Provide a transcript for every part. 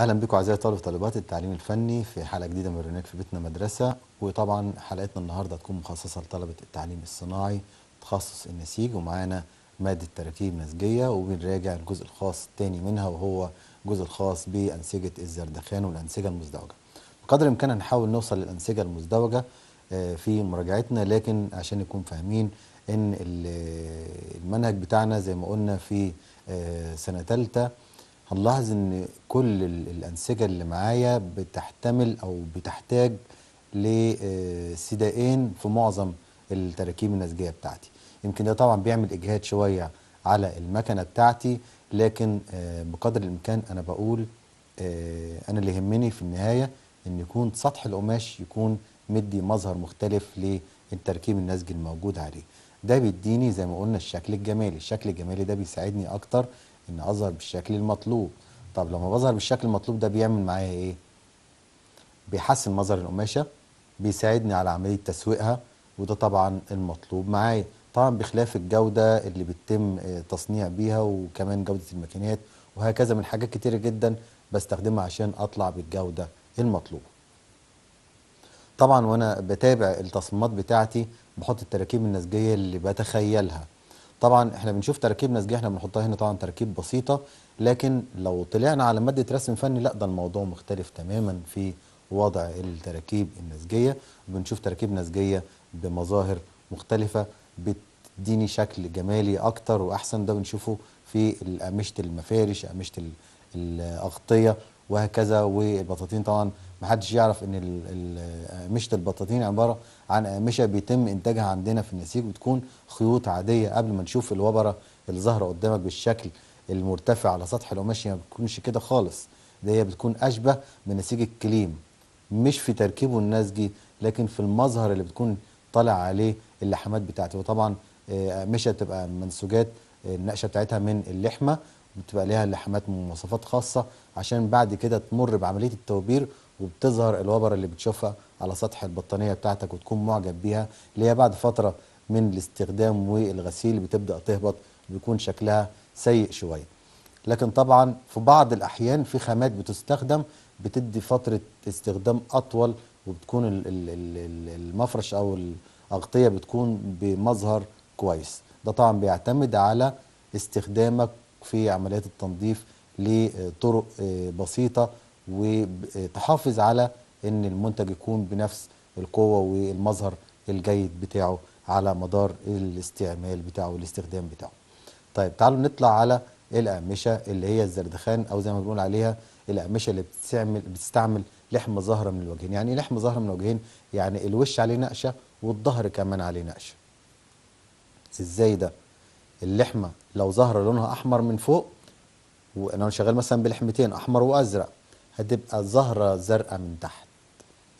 اهلا بكم اعزائي طلبه وطالبات التعليم الفني في حلقه جديده من برنامج في بيتنا مدرسه وطبعا حلقتنا النهارده هتكون مخصصه لطلبه التعليم الصناعي تخصص النسيج ومعانا ماده تركيب نسجيه وبنراجع الجزء الخاص الثاني منها وهو الجزء الخاص بانسجه الزردخان والانسجه المزدوجه. بقدر الامكان هنحاول نوصل للانسجه المزدوجه آه، في مراجعتنا لكن عشان نكون فاهمين ان المنهج بتاعنا زي ما قلنا في آه، سنه ثالثه هنلاحظ ان كل الانسجه اللي معايا بتحتمل او بتحتاج لسدائين آه، في معظم التراكيب النسجيه بتاعتي يمكن ده طبعا بيعمل اجهاد شويه على المكنه بتاعتي لكن آه، بقدر الامكان انا بقول آه، انا اللي يهمني في النهايه ان يكون سطح القماش يكون مدي مظهر مختلف للتركيب النسجي الموجود عليه ده بيديني زي ما قلنا الشكل الجمالي الشكل الجمالي ده بيساعدني اكتر ان اظهر بالشكل المطلوب طب لما بظهر بالشكل المطلوب ده بيعمل معايا ايه بيحسن مظهر القماشه بيساعدني على عمليه تسويقها وده طبعا المطلوب معايا طبعا بخلاف الجوده اللي بيتم آه، تصنيع بيها وكمان جوده الماكينات وهكذا من حاجات كتيره جدا بستخدمها عشان اطلع بالجوده المطلوبه طبعا وانا بتابع التصميمات بتاعتي بحط التراكيب النسجيه اللي بتخيلها طبعا احنا بنشوف تركيب ازاي احنا بنحطها هنا طبعا تركيب بسيطه لكن لو طلعنا على ماده رسم فني لا ده الموضوع مختلف تماما في وضع التراكيب النسجيه بنشوف تراكيب نسجيه بمظاهر مختلفه بتديني شكل جمالي اكتر واحسن ده بنشوفه في اقمشه المفارش امشه الاغطيه وهكذا والبطاطين طبعا ما حدش يعرف ان مشت البطاطين عباره عن قمشه بيتم انتاجها عندنا في النسيج بتكون خيوط عاديه قبل ما نشوف الوبره اللي ظاهره قدامك بالشكل المرتفع على سطح القماش ما بتكونش كده خالص ده هي بتكون اشبه بنسيج الكليم مش في تركيبه النسجي لكن في المظهر اللي بتكون طالع عليه اللحمات بتاعته وطبعا آه، قمشه تبقى منسوجات آه، النقشه بتاعتها من اللحمه بتبقى ليها لحمات مواصفات خاصه عشان بعد كده تمر بعمليه التوبير وبتظهر الوبره اللي بتشوفها على سطح البطانيه بتاعتك وتكون معجب بيها اللي هي بعد فتره من الاستخدام والغسيل بتبدا تهبط بيكون شكلها سيء شويه لكن طبعا في بعض الاحيان في خامات بتستخدم بتدي فتره استخدام اطول وبتكون المفرش او الاغطيه بتكون بمظهر كويس ده طبعا بيعتمد على استخدامك في عمليات التنظيف لطرق آه، بسيطة وتحافظ على أن المنتج يكون بنفس القوة والمظهر الجيد بتاعه على مدار الاستعمال بتاعه والاستخدام بتاعه طيب تعالوا نطلع على الأقمشة اللي هي الزردخان أو زي ما بنقول عليها الأقمشة اللي بتستعمل, بتستعمل لحمة ظاهرة من الوجهين يعني إيه لحمة ظاهرة من الوجهين يعني الوش عليه نقشة والظهر كمان عليه نقشة ازاي ده اللحمه لو ظهر لونها احمر من فوق وانا شغال مثلا بلحمتين احمر وازرق هتبقى الزهره زرقاء من تحت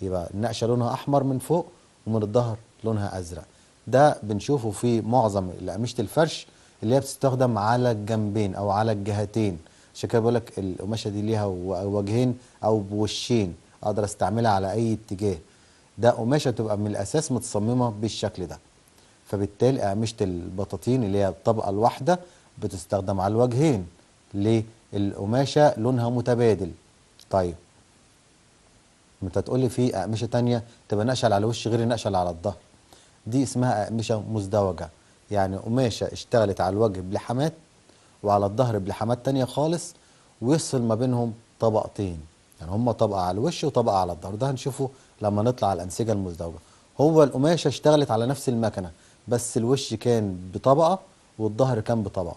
يبقى النقشه لونها احمر من فوق ومن الظهر لونها ازرق ده بنشوفه في معظم الاقمشه الفرش اللي هي بتستخدم على الجنبين او على الجهتين عشان كده بقول لك القماشه دي ليها وجهين او بوشين اقدر استعملها على اي اتجاه ده قماشه تبقى من الاساس متصممه بالشكل ده فبالتالي أقمشة البطاطين اللي هي الطبقة الواحدة بتستخدم على الوجهين ليه؟ القماشة لونها متبادل طيب انت تقولي في أقمشة تانية تبقى نقشة على الوش غير النقشة على الظهر دي اسمها أقمشة مزدوجة يعني قماشة اشتغلت على الوجه بلحمات وعلى الظهر بلحمات تانية خالص ويصل ما بينهم طبقتين يعني هما طبقة على الوش وطبقة على الظهر ده هنشوفه لما نطلع على الأنسجة المزدوجة هو القماشة اشتغلت على نفس المكنة بس الوش كان بطبقة والظهر كان بطبقة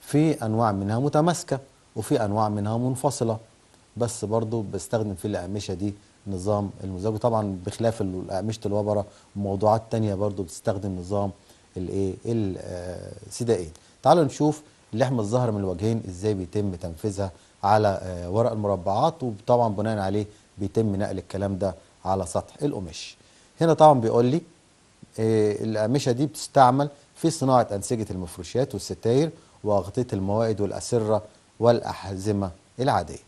في أنواع منها متماسكة وفي أنواع منها منفصلة بس برضو بستخدم في الأقمشة دي نظام المزاج طبعا بخلاف أقمشة الوبرة وموضوعات تانية برضو بتستخدم نظام الايه السدائين آه، تعالوا نشوف لحم الظهر من الوجهين ازاي بيتم تنفيذها على آه، ورق المربعات وطبعا بناء عليه بيتم نقل الكلام ده على سطح القماش هنا طبعا بيقول لي آه، الأقمشة دي بتستعمل في صناعة أنسجة المفروشات والستاير وأغطية الموائد والأسرة والأحزمة العادية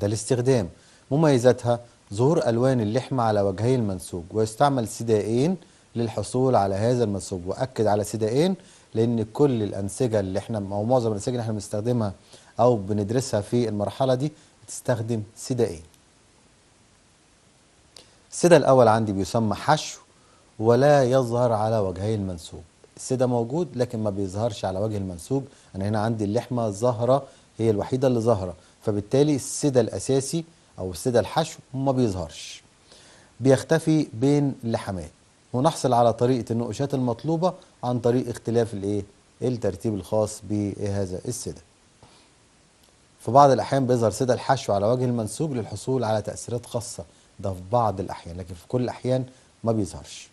ده الاستخدام مميزاتها ظهور ألوان اللحمة على وجهي المنسوج ويستعمل سدائين للحصول على هذا المنسوج وأكد على سدائين لأن كل الأنسجة اللي احنا أو معظم الأنسجة اللي احنا بنستخدمها أو بندرسها في المرحلة دي بتستخدم سدائين السدى الأول عندي بيسمى حشو ولا يظهر على وجهي المنسوب السدى موجود لكن ما بيظهرش على وجه المنسوب انا هنا عندي اللحمه ظاهره هي الوحيده اللي ظاهره فبالتالي السدى الاساسي او السدى الحشو ما بيظهرش بيختفي بين اللحمات ونحصل على طريقه النقوشات المطلوبه عن طريق اختلاف الايه الترتيب الخاص بهذا السدى في بعض الأحيان بيظهر سدى الحشو على وجه المنسوب للحصول على تأثيرات خاصة ده في بعض الأحيان لكن في كل الأحيان ما بيظهرش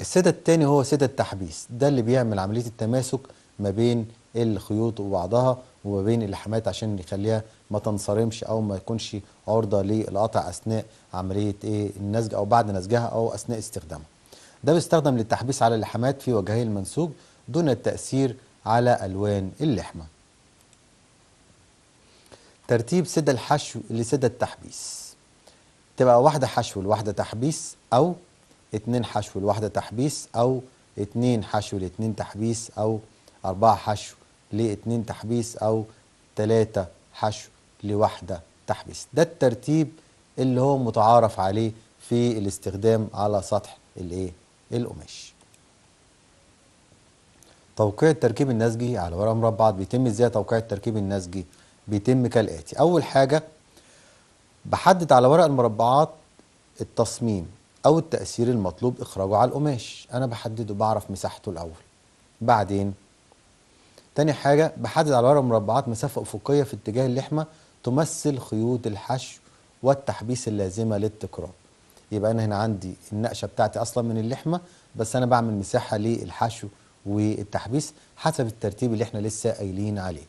السد التاني هو سد التحبيس ده اللي بيعمل عملية التماسك ما بين الخيوط وبعضها وما بين اللحمات عشان يخليها ما تنصرمش او ما يكونش عرضه للقطع اثناء عمليه ايه النسج او بعد نسجها او اثناء استخدامها. ده بيستخدم للتحبيس على اللحمات في وجهي المنسوج دون التاثير على الوان اللحمه. ترتيب سد الحشو لسد التحبيس. تبقى واحده حشو لواحده تحبيس او 2 حشو لواحدة تحبيس أو 2 حشو ل2 تحبيس أو 4 حشو ل2 تحبيس أو 3 حشو لواحدة تحبيس ده الترتيب اللي هو متعارف عليه في الاستخدام على سطح الايه القماش توقيع التركيب النسجي على ورقه مربعات بيتم ازاي توقيع التركيب النسجي بيتم كالاتي اول حاجه بحدد على ورق المربعات التصميم او التأثير المطلوب اخراجه على القماش انا بحدده بعرف مساحته الاول بعدين تاني حاجة بحدد على ورق مربعات مسافة افقية في اتجاه اللحمة تمثل خيوط الحشو والتحبيس اللازمة للتكرار يبقى انا هنا عندي النقشة بتاعتي اصلا من اللحمة بس انا بعمل مساحة للحشو والتحبيس حسب الترتيب اللي احنا لسه قايلين عليه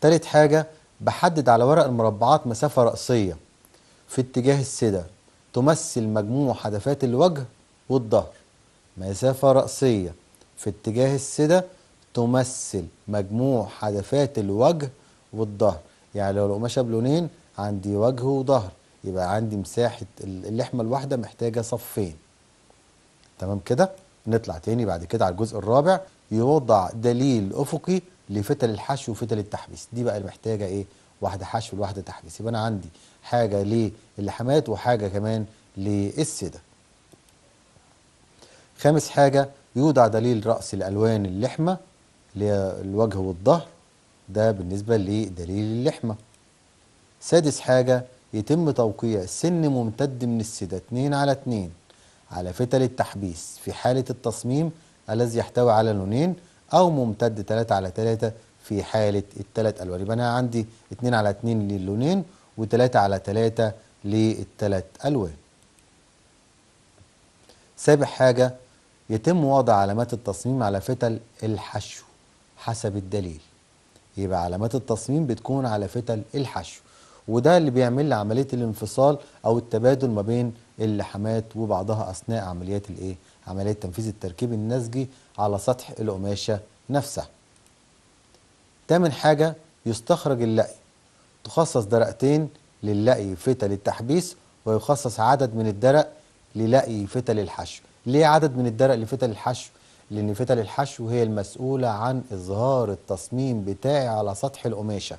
تالت حاجة بحدد على ورق المربعات مسافة رأسية في اتجاه السدة تمثل مجموع حدفات الوجه والظهر مسافة رأسية في اتجاه السدة تمثل مجموع حدفات الوجه والظهر يعني لو القماشة بلونين عندي وجه وظهر يبقى عندي مساحة اللحمة الواحدة محتاجة صفين تمام كده نطلع تاني بعد كده على الجزء الرابع يوضع دليل أفقي لفتل الحشو وفتل التحبيس دي بقى محتاجة إيه واحدة حشو وواحده تحبيس يبقى أنا عندي حاجة للحمات وحاجة كمان للسدة خامس حاجة يوضع دليل رأس الألوان اللحمة للوجه والظهر ده بالنسبة لدليل اللحمة سادس حاجة يتم توقيع سن ممتد من السدة 2 على 2 على فتل التحبيس في حالة التصميم الذي يحتوي على لونين أو ممتد 3 على 3 في حالة الثلاث ألوان يبقى أنا عندي 2 على 2 للونين و3 على 3 للثلاث ألوان سابع حاجة يتم وضع علامات التصميم على فتل الحشو حسب الدليل يبقى علامات التصميم بتكون على فتل الحشو وده اللي بيعمل لي عملية الانفصال أو التبادل ما بين اللحمات وبعضها أثناء عمليات الإيه؟ عملية تنفيذ التركيب النسجي على سطح القماشة نفسها. تامن حاجة يستخرج اللقي تخصص درقتين للقي فتل التحبيس ويخصص عدد من الدرق للقي فتل الحشو ليه عدد من الدرق لفتل الحشو لأن فتل الحشو هي المسؤولة عن إظهار التصميم بتاعي على سطح القماشة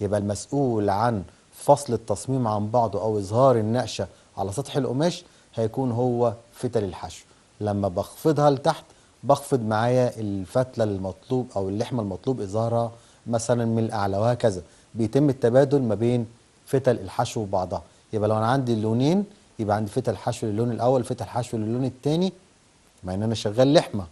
يبقى المسؤول عن فصل التصميم عن بعضه أو إظهار النقشة على سطح القماش هيكون هو فتل الحشو لما بخفضها لتحت بخفض معايا الفتلة المطلوب أو اللحمة المطلوب إظهارها مثلا من الأعلى وهكذا بيتم التبادل ما بين فتل الحشو وبعضها يبقى لو انا عندي اللونين يبقى عندي فتل حشو للون الاول فتل حشو للون الثاني مع ان انا شغال لحمه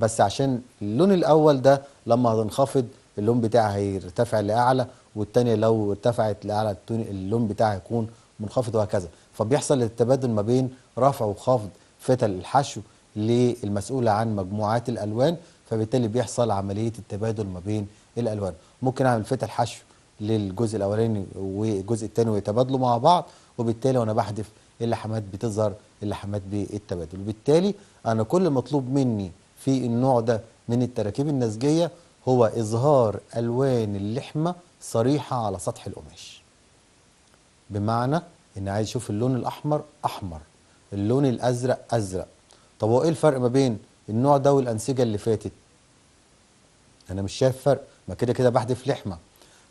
بس عشان اللون الاول ده لما هتنخفض اللون بتاعها هيرتفع لاعلى والثانيه لو ارتفعت لاعلى اللون بتاعها هيكون منخفض وهكذا فبيحصل التبادل ما بين رفع وخفض فتل الحشو للمسؤولة عن مجموعات الألوان فبالتالي بيحصل عملية التبادل ما بين الألوان ممكن أعمل فتل حشو للجزء الاولاني والجزء الثاني ويتبادلوا مع بعض وبالتالي وانا بحذف اللحمات بتظهر اللحمات بالتبادل وبالتالي انا كل مطلوب مني في النوع ده من التراكيب النسجيه هو اظهار الوان اللحمه صريحه على سطح القماش بمعنى ان عايز اشوف اللون الاحمر احمر اللون الازرق ازرق طب وايه الفرق ما بين النوع ده والانسجه اللي فاتت انا مش شايف فرق ما كده كده بحذف لحمه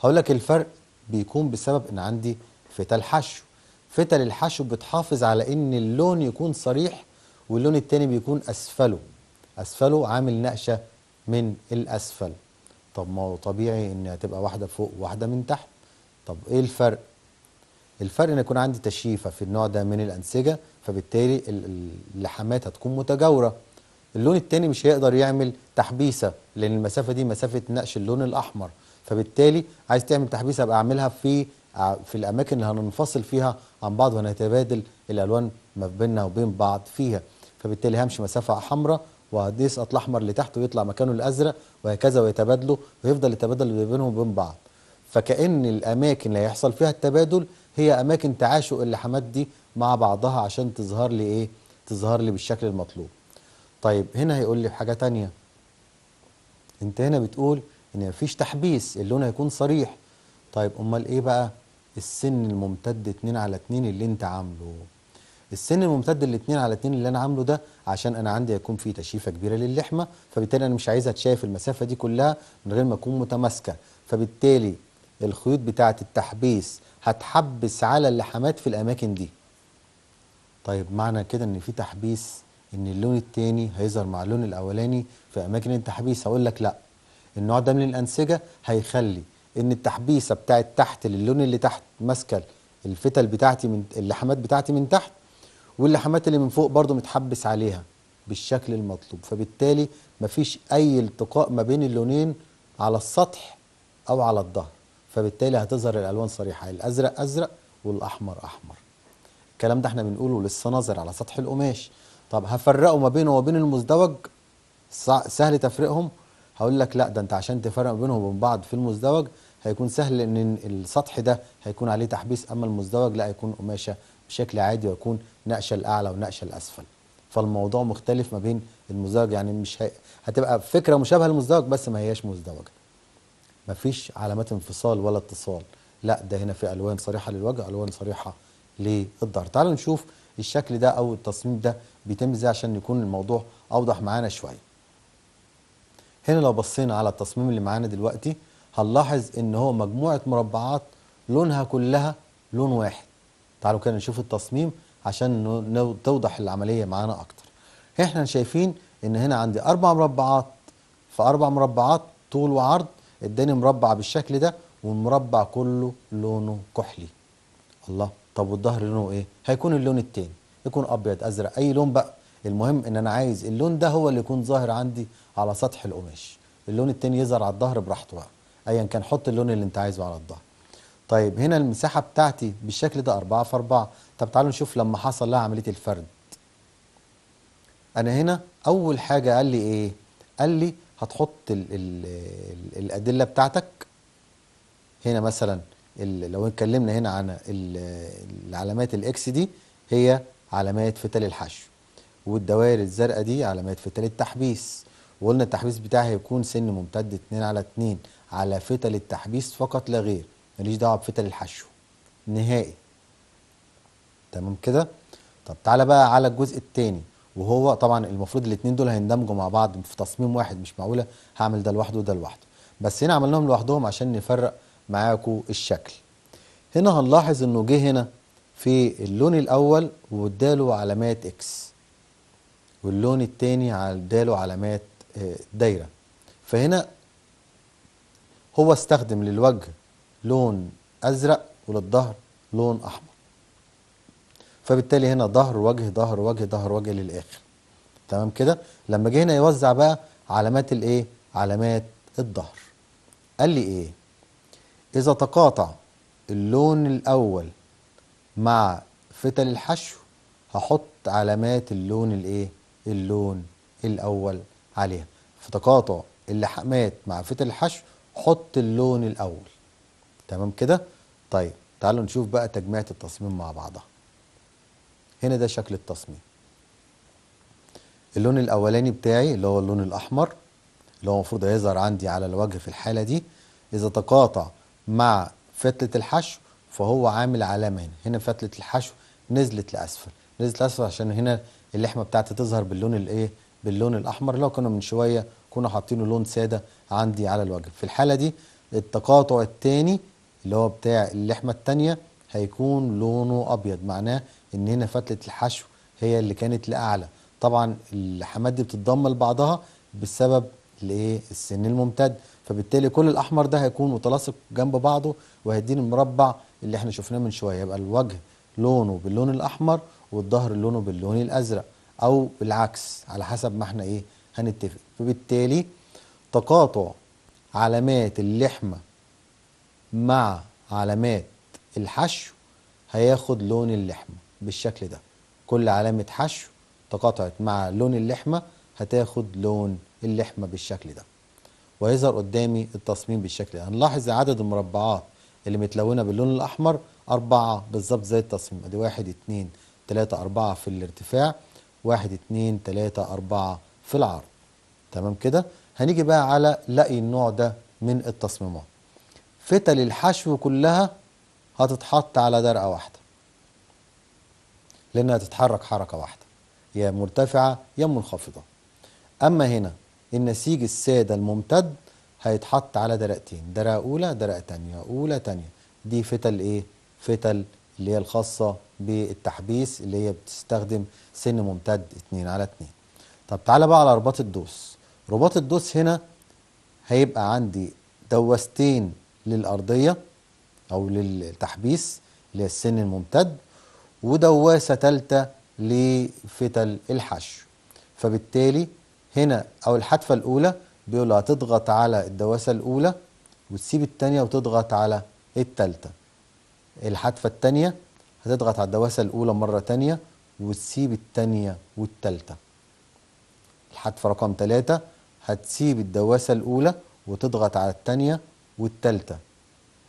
هقول لك الفرق بيكون بسبب ان عندي فتل حشو فتل الحشو بتحافظ على ان اللون يكون صريح واللون التاني بيكون اسفله اسفله عامل نقشه من الاسفل طب ما هو طبيعي ان هتبقى واحده فوق وواحده من تحت طب ايه الفرق الفرق ان يكون عندي تشييفه في النوع ده من الانسجه فبالتالي اللحامات هتكون متجاوره اللون التاني مش هيقدر يعمل تحبيسه لان المسافه دي مسافه نقش اللون الاحمر فبالتالي عايز تعمل تحبيس ابقى اعملها في آه، في الاماكن اللي هننفصل فيها عن بعض وهنتبادل الالوان ما بيننا وبين بعض فيها فبالتالي همشي مسافه حمراء وهيسقط الاحمر اللي تحت ويطلع مكانه الازرق وهكذا ويتبادلوا ويفضل التبادل اللي بينهم وبين بعض فكأن الأماكن اللي هيحصل فيها التبادل هي أماكن تعاشق اللحمات دي مع بعضها عشان تظهر لي إيه؟ تظهر لي بالشكل المطلوب. طيب هنا هيقول لي حاجة تانية. أنت هنا بتقول ان مفيش تحبيس اللون هيكون صريح طيب امال ايه بقى السن الممتد 2 على 2 اللي انت عامله السن الممتد ال 2 على 2 اللي انا عامله ده عشان انا عندي هيكون فيه تشيفه كبيره للحمه فبالتالي انا مش عايزها تشاف المسافه دي كلها من غير ما اكون متماسكه فبالتالي الخيوط بتاعه التحبيس هتحبس على اللحمات في الاماكن دي طيب معنى كده ان في تحبيس ان اللون التاني هيظهر مع اللون الاولاني في اماكن التحبيس هقول لك لا النوع ده من الانسجه هيخلي ان التحبيسه بتاعت تحت للون اللي تحت ماسكه الفتل بتاعتي من اللحمات بتاعتي من تحت واللحمات اللي من فوق برضو متحبس عليها بالشكل المطلوب فبالتالي مفيش اي التقاء ما بين اللونين على السطح او على الظهر فبالتالي هتظهر الالوان صريحه الازرق ازرق والاحمر احمر الكلام ده احنا بنقوله للصنازر على سطح القماش طب هفرقه ما بينه وما بين المزدوج سهل تفريقهم هقول لك لا ده انت عشان تفرق بينهم وبين بعض في المزدوج هيكون سهل ان السطح ده هيكون عليه تحبيس اما المزدوج لا هيكون قماشه بشكل عادي ويكون نقشه الاعلى ونقشه الاسفل فالموضوع مختلف ما بين المزدوج يعني مش هي... هتبقى فكره مشابهه للمزدوج بس ما هياش مزدوجه مفيش علامات انفصال ولا اتصال لا ده هنا في الوان صريحه للوجه الوان صريحه للظهر تعالوا نشوف الشكل ده او التصميم ده بيتم ازاي عشان يكون الموضوع اوضح معانا شويه هنا لو بصينا على التصميم اللي معانا دلوقتي هنلاحظ ان هو مجموعة مربعات لونها كلها لون واحد تعالوا كده نشوف التصميم عشان توضح العملية معانا اكتر احنا شايفين ان هنا عندي اربع مربعات في اربع مربعات طول وعرض اداني مربع بالشكل ده والمربع كله لونه كحلي الله طب والظهر لونه ايه هيكون اللون التاني يكون ابيض ازرق اي لون بقى المهم ان انا عايز اللون ده هو اللي يكون ظاهر عندي على سطح القماش اللون التاني يظهر على الظهر براحته بقى ايا كان حط اللون اللي انت عايزه على الظهر طيب هنا المساحه بتاعتي بالشكل ده 4 في 4 طب تعالوا نشوف لما حصل لها عمليه الفرد انا هنا اول حاجه قال لي ايه قال لي هتحط ال ال الـ الادله بتاعتك هنا مثلا لو اتكلمنا هنا عن العلامات الاكس دي هي علامات فتل الحشو والدوائر الزرقاء دي علامات فتل التحبيس وقلنا التحبيس بتاعي هيكون سن ممتد 2 على 2 على فتل التحبيس فقط لا غير ماليش دعوه بفتل الحشو نهائي تمام كده طب تعالى بقى على الجزء الثاني وهو طبعا المفروض الاثنين دول هيندمجوا مع بعض في تصميم واحد مش معقوله هعمل ده لوحده وده لوحده بس هنا عملناهم لوحدهم عشان نفرق معاكم الشكل هنا هنلاحظ انه جه هنا في اللون الاول واداله علامات اكس واللون الثاني اداله علامات دايرة فهنا هو استخدم للوجه لون أزرق وللظهر لون أحمر فبالتالي هنا ظهر وجه ظهر وجه ظهر وجه للآخر تمام كده لما جه هنا يوزع بقى علامات الايه علامات الظهر قال لي ايه اذا تقاطع اللون الاول مع فتل الحشو هحط علامات اللون الايه اللون الاول عليها في تقاطع اللحامات مع فتل الحشو حط اللون الاول تمام كده طيب تعالوا نشوف بقى تجميعة التصميم مع بعضها هنا ده شكل التصميم اللون الاولاني بتاعي اللي هو اللون الاحمر اللي هو المفروض هيظهر عندي على الوجه في الحالة دي اذا تقاطع مع فتلة الحشو فهو عامل علامة هنا هنا فتلة الحشو نزلت لأسفل نزلت لأسفل عشان هنا اللحمة بتاعتي تظهر باللون الايه باللون الاحمر لو كنا من شويه كنا حاطينه لون ساده عندي على الوجه في الحاله دي التقاطع الثاني اللي هو بتاع اللحمه الثانيه هيكون لونه ابيض معناه ان هنا فتله الحشو هي اللي كانت لاعلى طبعا اللحمات دي بتتضم لبعضها بسبب الايه السن الممتد فبالتالي كل الاحمر ده هيكون متلاصق جنب بعضه وهيديني المربع اللي احنا شفناه من شويه يبقى الوجه لونه باللون الاحمر والظهر لونه باللون الازرق او العكس على حسب ما احنا ايه هنتفق فبالتالي تقاطع علامات اللحمه مع علامات الحشو هياخد لون اللحمه بالشكل ده كل علامه حشو تقاطعت مع لون اللحمه هتاخد لون اللحمه بالشكل ده ويظهر قدامي التصميم بالشكل ده هنلاحظ عدد المربعات اللي متلونه باللون الاحمر أربعة بالظبط زي التصميم ادي واحد اتنين تلاتة أربعة في الارتفاع واحد اتنين تلاتة أربعة في العرض تمام كده هنيجي بقى على لقي النوع ده من التصميمات فتل الحشو كلها هتتحط على درقة واحدة لأنها تتحرك حركة واحدة يا مرتفعة يا منخفضة أما هنا النسيج السادة الممتد هيتحط على درقتين درقة أولى درقة تانية أولى تانية دي فتل إيه؟ فتل اللي هي الخاصة بالتحبيس اللي هي بتستخدم سن ممتد 2 على 2 طب تعالى بقى على رباط الدوس رباط الدوس هنا هيبقى عندي دوستين للأرضية أو للتحبيس اللي هي السن الممتد ودواسة ثالثه لفتل الحشو فبالتالي هنا أو الحتفة الأولى بيقول هتضغط على الدواسة الأولى وتسيب الثانيه وتضغط على الثالثه الحتفة الثانيه هتضغط على الدواسة الأولى مرة تانية وتسيب التانية والتالتة الحذف رقم تلاتة هتسيب الدواسة الأولى وتضغط على التانية والتالتة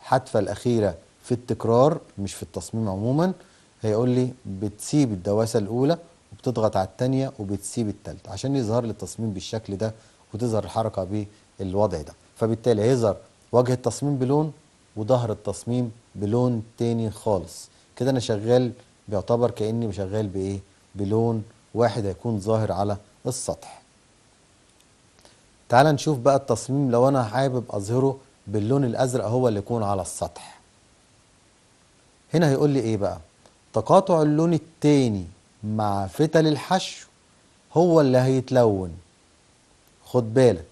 الحدفة الأخيرة في التكرار مش في التصميم عموما هيقول لي بتسيب الدواسة الأولى وبتضغط على التانية وبتسيب التالتة عشان يظهر لي التصميم بالشكل ده وتظهر الحركة بالوضع ده فبالتالي هيظهر وجه التصميم بلون وظهر التصميم بلون تاني خالص كده انا شغال بيعتبر كاني شغال بايه بلون واحد هيكون ظاهر على السطح تعال نشوف بقى التصميم لو انا حابب اظهره باللون الازرق هو اللي يكون على السطح هنا هيقول لي ايه بقى تقاطع اللون التاني مع فتل الحشو هو اللي هيتلون خد بالك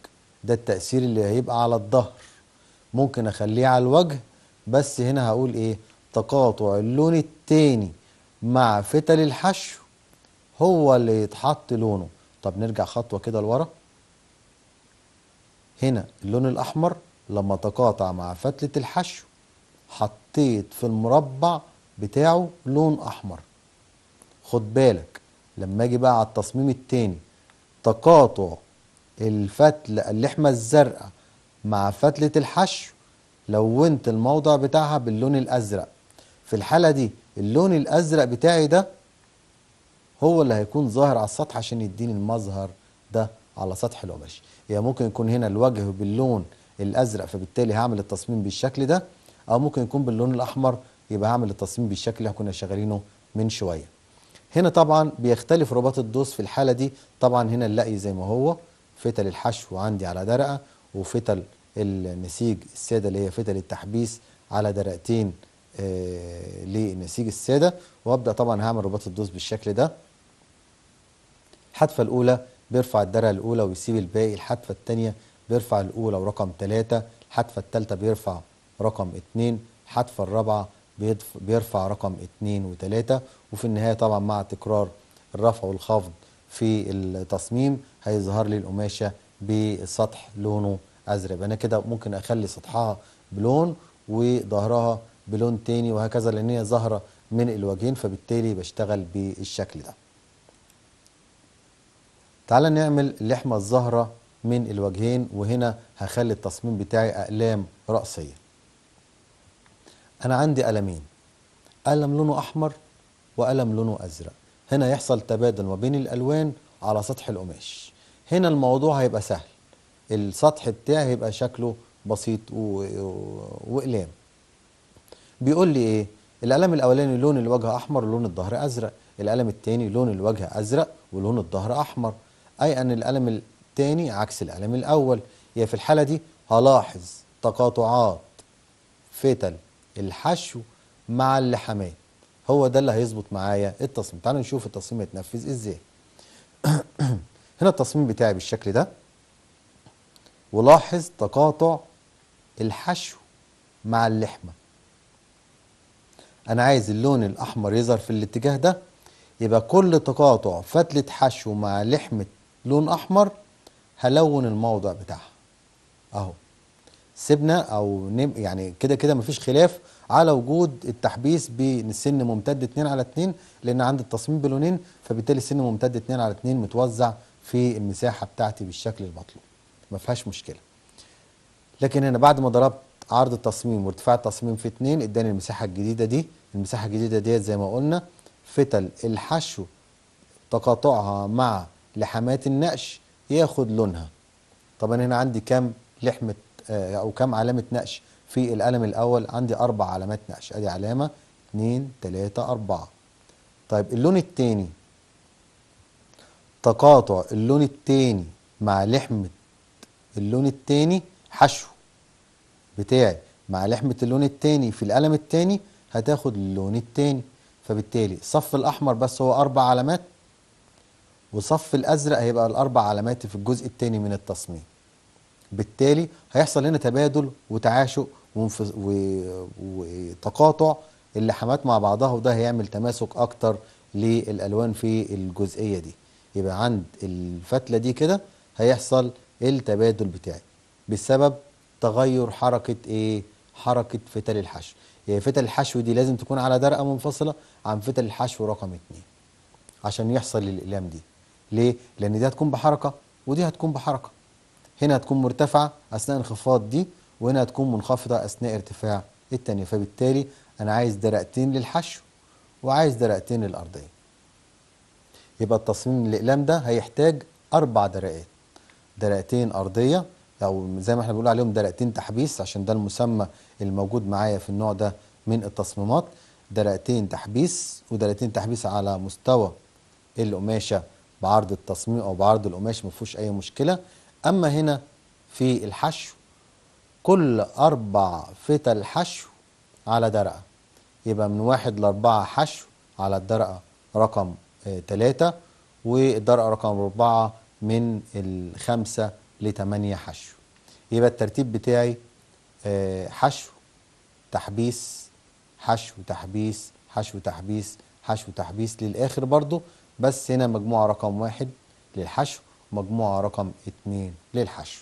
ده التأثير اللي هيبقى على الظهر ممكن اخليه على الوجه بس هنا هقول ايه تقاطع اللون التاني مع فتل الحشو هو اللي يتحط لونه طب نرجع خطوة كده لورا هنا اللون الأحمر لما تقاطع مع فتلة الحشو حطيت في المربع بتاعه لون أحمر خد بالك لما اجي بقى على التصميم التاني تقاطع الفتلة اللحمة الزرقاء مع فتلة الحشو لونت الموضع بتاعها باللون الأزرق في الحالة دي اللون الأزرق بتاعي ده هو اللي هيكون ظاهر على السطح عشان يديني المظهر ده على سطح القماش يعني ممكن يكون هنا الوجه باللون الأزرق فبالتالي هعمل التصميم بالشكل ده أو ممكن يكون باللون الأحمر يبقى هعمل التصميم بالشكل اللي كنا شغالينه من شوية هنا طبعا بيختلف رباط الدوس في الحالة دي طبعا هنا نلاقي زي ما هو فتل الحشو عندي على درقة وفتل النسيج السادة اللي هي فتل التحبيس على درقتين آه، لنسيج السادة وابدأ طبعا هعمل رباط الدوس بالشكل ده الحدفة الأولى بيرفع الدرع الأولى ويسيب الباقي الحدفة الثانية بيرفع الأولى ورقم ثلاثة الحدفة الثالثة بيرفع رقم اثنين الحدفة الرابعة بيرفع رقم اثنين وثلاثة وفي النهاية طبعا مع تكرار الرفع والخفض في التصميم هيظهر لي القماشة بسطح لونه أزرق أنا كده ممكن أخلي سطحها بلون وظهرها بلون تاني وهكذا لان هي ظاهره من الوجهين فبالتالي بشتغل بالشكل ده تعالى نعمل اللحمه الزهره من الوجهين وهنا هخلي التصميم بتاعي اقلام رأسيه انا عندي قلمين قلم لونه احمر وقلم لونه ازرق هنا يحصل تبادل ما بين الالوان على سطح القماش هنا الموضوع هيبقى سهل السطح بتاعي هيبقى شكله بسيط و... بيقول لي ايه القلم الاولاني لون الوجه احمر ولون الظهر ازرق القلم الثاني لون الوجه ازرق ولون الظهر احمر اي ان القلم الثاني عكس القلم الاول يا في الحاله دي هلاحظ تقاطعات فتل الحشو مع اللحمات هو ده اللي هيظبط معايا التصميم تعالوا نشوف التصميم هيتنفذ ازاي هنا التصميم بتاعي بالشكل ده ولاحظ تقاطع الحشو مع اللحمه انا عايز اللون الاحمر يظهر في الاتجاه ده يبقى كل تقاطع فتله حشو مع لحمه لون احمر هلون الموضع بتاعها اهو سيبنا او نم يعني كده كده مفيش خلاف على وجود التحبيس بين السن ممتد 2 على 2 لان عندي التصميم بلونين فبالتالي السن ممتد 2 على 2 متوزع في المساحه بتاعتي بالشكل المطلوب ما فيهاش مشكله لكن هنا بعد ما ضربت عرض التصميم وارتفاع التصميم في اتنين اداني المساحه الجديده دي المساحه الجديده ديت زي ما قلنا فتل الحشو تقاطعها مع لحمات النقش ياخد لونها طبعا هنا عندي كام لحمه آه، او كام علامه نقش في القلم الاول عندي اربع علامات نقش ادي علامه اتنين تلاتة اربعة طيب اللون التاني تقاطع اللون التاني مع لحمه اللون التاني حشو بتاعي مع لحمة اللون التاني في القلم التاني هتاخد اللون التاني فبالتالي صف الأحمر بس هو أربع علامات وصف الأزرق هيبقى الأربع علامات في الجزء التاني من التصميم بالتالي هيحصل هنا تبادل وتعاشق وتقاطع اللحمات مع بعضها وده هيعمل تماسك أكتر للألوان في الجزئية دي يبقى عند الفتلة دي كده هيحصل التبادل بتاعي بسبب تغير حركة ايه حركة فتل الحشو يعني فتل الحشو دي لازم تكون على درقة منفصلة عن فتل الحشو رقم اتنين عشان يحصل الإقلام دي ليه؟ لأن دي هتكون بحركة ودي هتكون بحركة هنا هتكون مرتفعة أثناء انخفاض دي وهنا هتكون منخفضة أثناء ارتفاع التانية فبالتالي أنا عايز درقتين للحشو وعايز درقتين للأرضية يبقى التصميم الإقلام ده هيحتاج أربع درقات درقتين أرضية او زي ما احنا بنقول عليهم درقتين تحبيس عشان ده المسمى الموجود معايا في النوع ده من التصميمات درقتين تحبيس ودرقتين تحبيس على مستوى القماشه بعرض التصميم او بعرض القماش ما فيهوش اي مشكله اما هنا في الحشو كل اربع فتل حشو على درقه يبقى من واحد لاربعه حشو على الدرقه رقم ثلاثه آه، والدرقه رقم اربعه من الخمسه ل8 حشو يبقى الترتيب بتاعي آه، حشو تحبيس حشو تحبيس حشو تحبيس حشو تحبيس للآخر برضو بس هنا مجموعة رقم واحد للحشو مجموعة رقم اتنين للحشو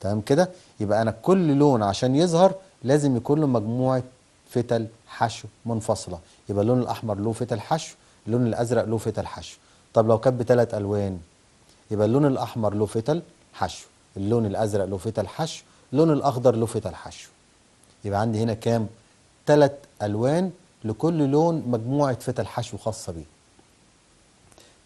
تمام كده يبقى أنا كل لون عشان يظهر لازم يكون له مجموعة فتل حشو منفصلة يبقى اللون الأحمر له فتل حشو اللون الأزرق له فتل حشو طب لو كانت بثلاث ألوان يبقى اللون الأحمر له فتل حشو اللون الأزرق له فتل حشو اللون الأخضر له فتل حشو يبقى عندي هنا كام؟ تلات ألوان لكل لون مجموعة فتل حشو خاصة بيه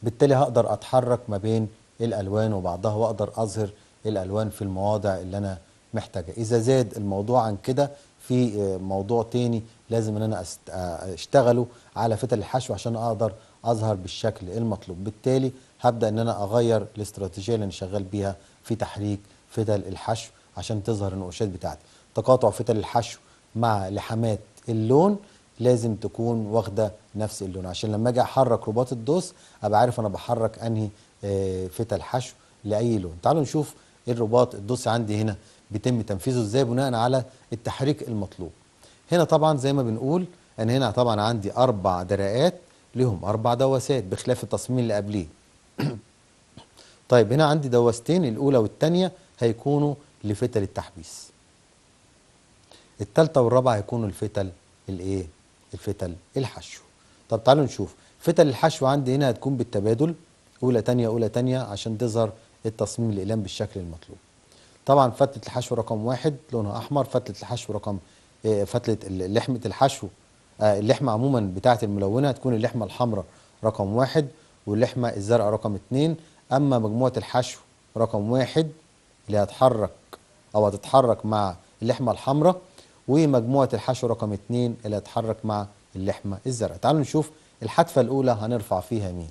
بالتالي هقدر أتحرك ما بين الألوان وبعضها وأقدر أظهر الألوان في المواضع اللي أنا محتاجة إذا زاد الموضوع عن كده في آه، موضوع تاني لازم ان انا آه، اشتغله على فتل الحشو عشان اقدر اظهر بالشكل المطلوب بالتالي هبدا ان انا اغير الاستراتيجيه اللي انا شغال بيها في تحريك فتل الحشو عشان تظهر النقوشات بتاعتي تقاطع فتل الحشو مع لحامات اللون لازم تكون واخده نفس اللون عشان لما اجي احرك رباط الدوس ابقى عارف انا بحرك انهي آه، فتل حشو لاي لون تعالوا نشوف إيه الرباط الدوس عندي هنا بيتم تنفيذه ازاي بناء على التحريك المطلوب هنا طبعا زي ما بنقول انا هنا طبعا عندي اربع درقات لهم اربع دواسات بخلاف التصميم اللي قبليه طيب هنا عندي دواستين الأولى والثانية هيكونوا لفتل التحبيس الثالثة والرابعة هيكونوا الفتل الايه الفتل الحشو طب تعالوا نشوف فتل الحشو عندي هنا هتكون بالتبادل أولى تانية أولى تانية عشان تظهر التصميم الأقلام بالشكل المطلوب طبعا فتلة الحشو رقم واحد لونها أحمر فتلة الحشو رقم آه، فتلة لحمة الحشو آه، اللحمة عموما بتاعة الملونة هتكون اللحمة الحمراء رقم واحد واللحمة الزرقاء رقم اتنين أما مجموعة الحشو رقم واحد اللي هتحرك أو هتتحرك مع اللحمة الحمراء ومجموعة الحشو رقم اتنين اللي هتحرك مع اللحمة الزرقاء تعالوا نشوف الحتفة الأولى هنرفع فيها مين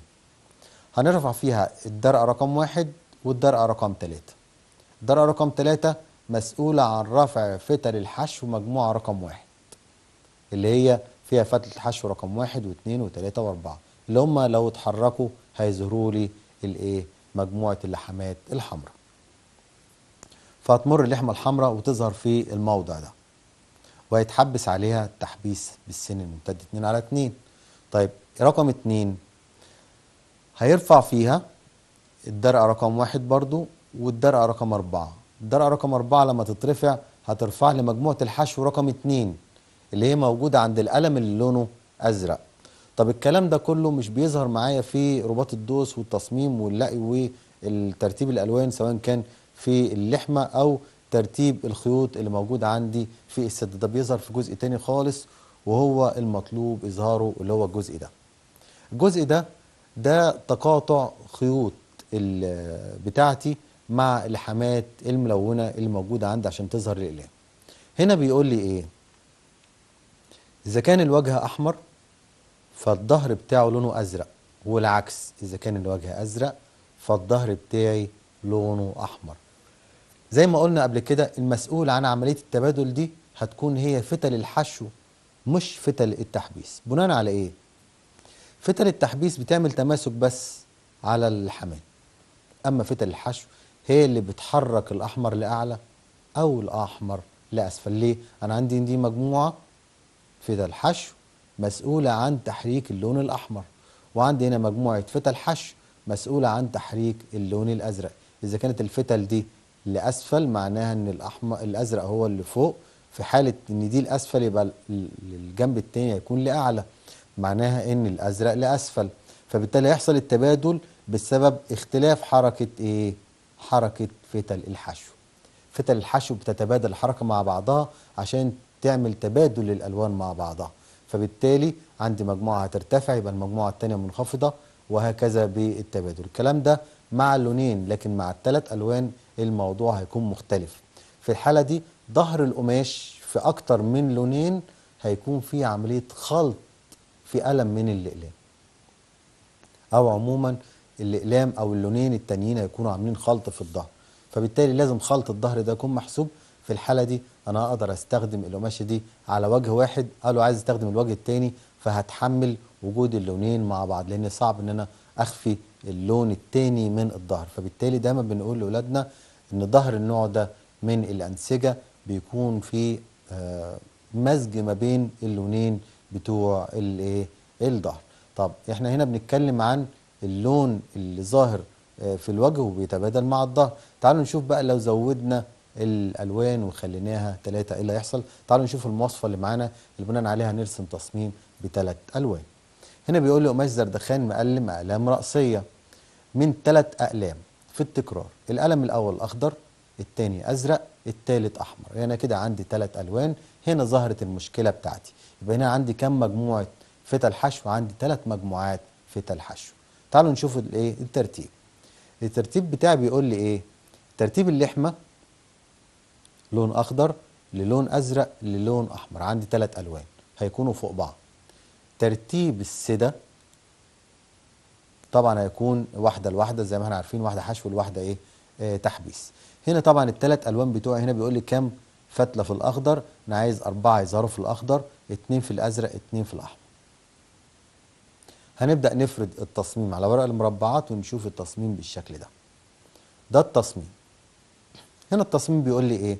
هنرفع فيها الدرقة رقم واحد والدرقة رقم تلاتة الدرقة رقم تلاتة مسؤولة عن رفع فتل الحشو مجموعة رقم واحد اللي هي فيها فتلة الحشو رقم واحد واثنين وثلاثة واربعة اللي هما لو اتحركوا هيظهروا لي الايه مجموعه اللحمات الحمراء فهتمر اللحمه الحمراء وتظهر في الموضع ده ويتحبس عليها التحبيس بالسن الممتد 2 على 2 طيب رقم 2 هيرفع فيها الدرع رقم 1 برضو والدرع رقم 4 الدرع رقم 4 لما تترفع هترفع لمجموعة الحشو رقم 2 اللي هي موجودة عند القلم اللي لونه أزرق طب الكلام ده كله مش بيظهر معايا في رباط الدوس والتصميم واللقي والترتيب الالوان سواء كان في اللحمه او ترتيب الخيوط اللي موجود عندي في السد ده بيظهر في جزء تاني خالص وهو المطلوب اظهاره اللي هو الجزء ده الجزء ده ده تقاطع خيوط بتاعتي مع اللحمات الملونه اللي موجوده عندي عشان تظهر للاعلام هنا بيقول لي ايه اذا كان الوجه احمر فالظهر بتاعه لونه أزرق والعكس إذا كان الوجه أزرق فالظهر بتاعي لونه أحمر زي ما قلنا قبل كده المسؤول عن عملية التبادل دي هتكون هي فتل الحشو مش فتل التحبيس بناء على إيه؟ فتل التحبيس بتعمل تماسك بس على الحمام أما فتل الحشو هي اللي بتحرك الأحمر لأعلى أو الأحمر لأسفل ليه؟ أنا عندي دي مجموعة فتل حشو مسؤولة عن تحريك اللون الأحمر وعندي هنا مجموعة فتل حشو مسؤولة عن تحريك اللون الأزرق إذا كانت الفتل دي لأسفل معناها إن الأحمر الأزرق هو اللي فوق في حالة إن دي الأسفل يبقى الجنب التاني هيكون لأعلى معناها إن الأزرق لأسفل فبالتالي هيحصل التبادل بسبب اختلاف حركة إيه؟ حركة فتل الحشو فتل الحشو بتتبادل الحركة مع بعضها عشان تعمل تبادل الألوان مع بعضها فبالتالي عندي مجموعة هترتفع يبقى المجموعة الثانية منخفضة وهكذا بالتبادل الكلام ده مع اللونين لكن مع الثلاث ألوان الموضوع هيكون مختلف في الحالة دي ظهر القماش في أكتر من لونين هيكون في عملية خلط في قلم من الأقلام أو عموما الأقلام أو اللونين التانيين هيكونوا عاملين خلط في الظهر فبالتالي لازم خلط الظهر ده يكون محسوب في الحالة دي أنا أقدر أستخدم القماشة دي على وجه واحد قالوا عايز أستخدم الوجه التاني فهتحمل وجود اللونين مع بعض لأن صعب إن أنا أخفي اللون التاني من الظهر فبالتالي دايما بنقول لأولادنا إن ظهر النوع ده من الأنسجة بيكون في آه، مزج ما بين اللونين بتوع الايه الظهر طب احنا هنا بنتكلم عن اللون اللي ظاهر آه، في الوجه وبيتبادل مع الظهر تعالوا نشوف بقى لو زودنا الالوان وخليناها ثلاثه ايه اللي هيحصل تعالوا نشوف المواصفه اللي معانا اللي بناء عليها نرسم تصميم بثلاث الوان هنا بيقول لي قماش زردخان مقلم اقلام راسيه من ثلاث اقلام في التكرار القلم الاول اخضر الثاني ازرق الثالث احمر هنا يعني كده عندي ثلاث الوان هنا ظهرت المشكله بتاعتي يبقى هنا عندي كم مجموعه فتل حشو عندي ثلاث مجموعات فتل حشو تعالوا نشوف الايه الترتيب الترتيب بتاعي بيقول لي ايه ترتيب اللحمه لون اخضر للون ازرق للون احمر عندي ثلاث الوان هيكونوا فوق بعض ترتيب السدة طبعا هيكون واحده لواحده زي ما احنا عارفين واحده حشو والواحده ايه آه تحبيس هنا طبعا الثلاث الوان بتوعي هنا بيقول لي كام فتله في الاخضر انا عايز اربعه يظهروا في الاخضر اتنين في الازرق اتنين في الاحمر هنبدا نفرد التصميم على ورق المربعات ونشوف التصميم بالشكل ده ده التصميم هنا التصميم بيقول لي ايه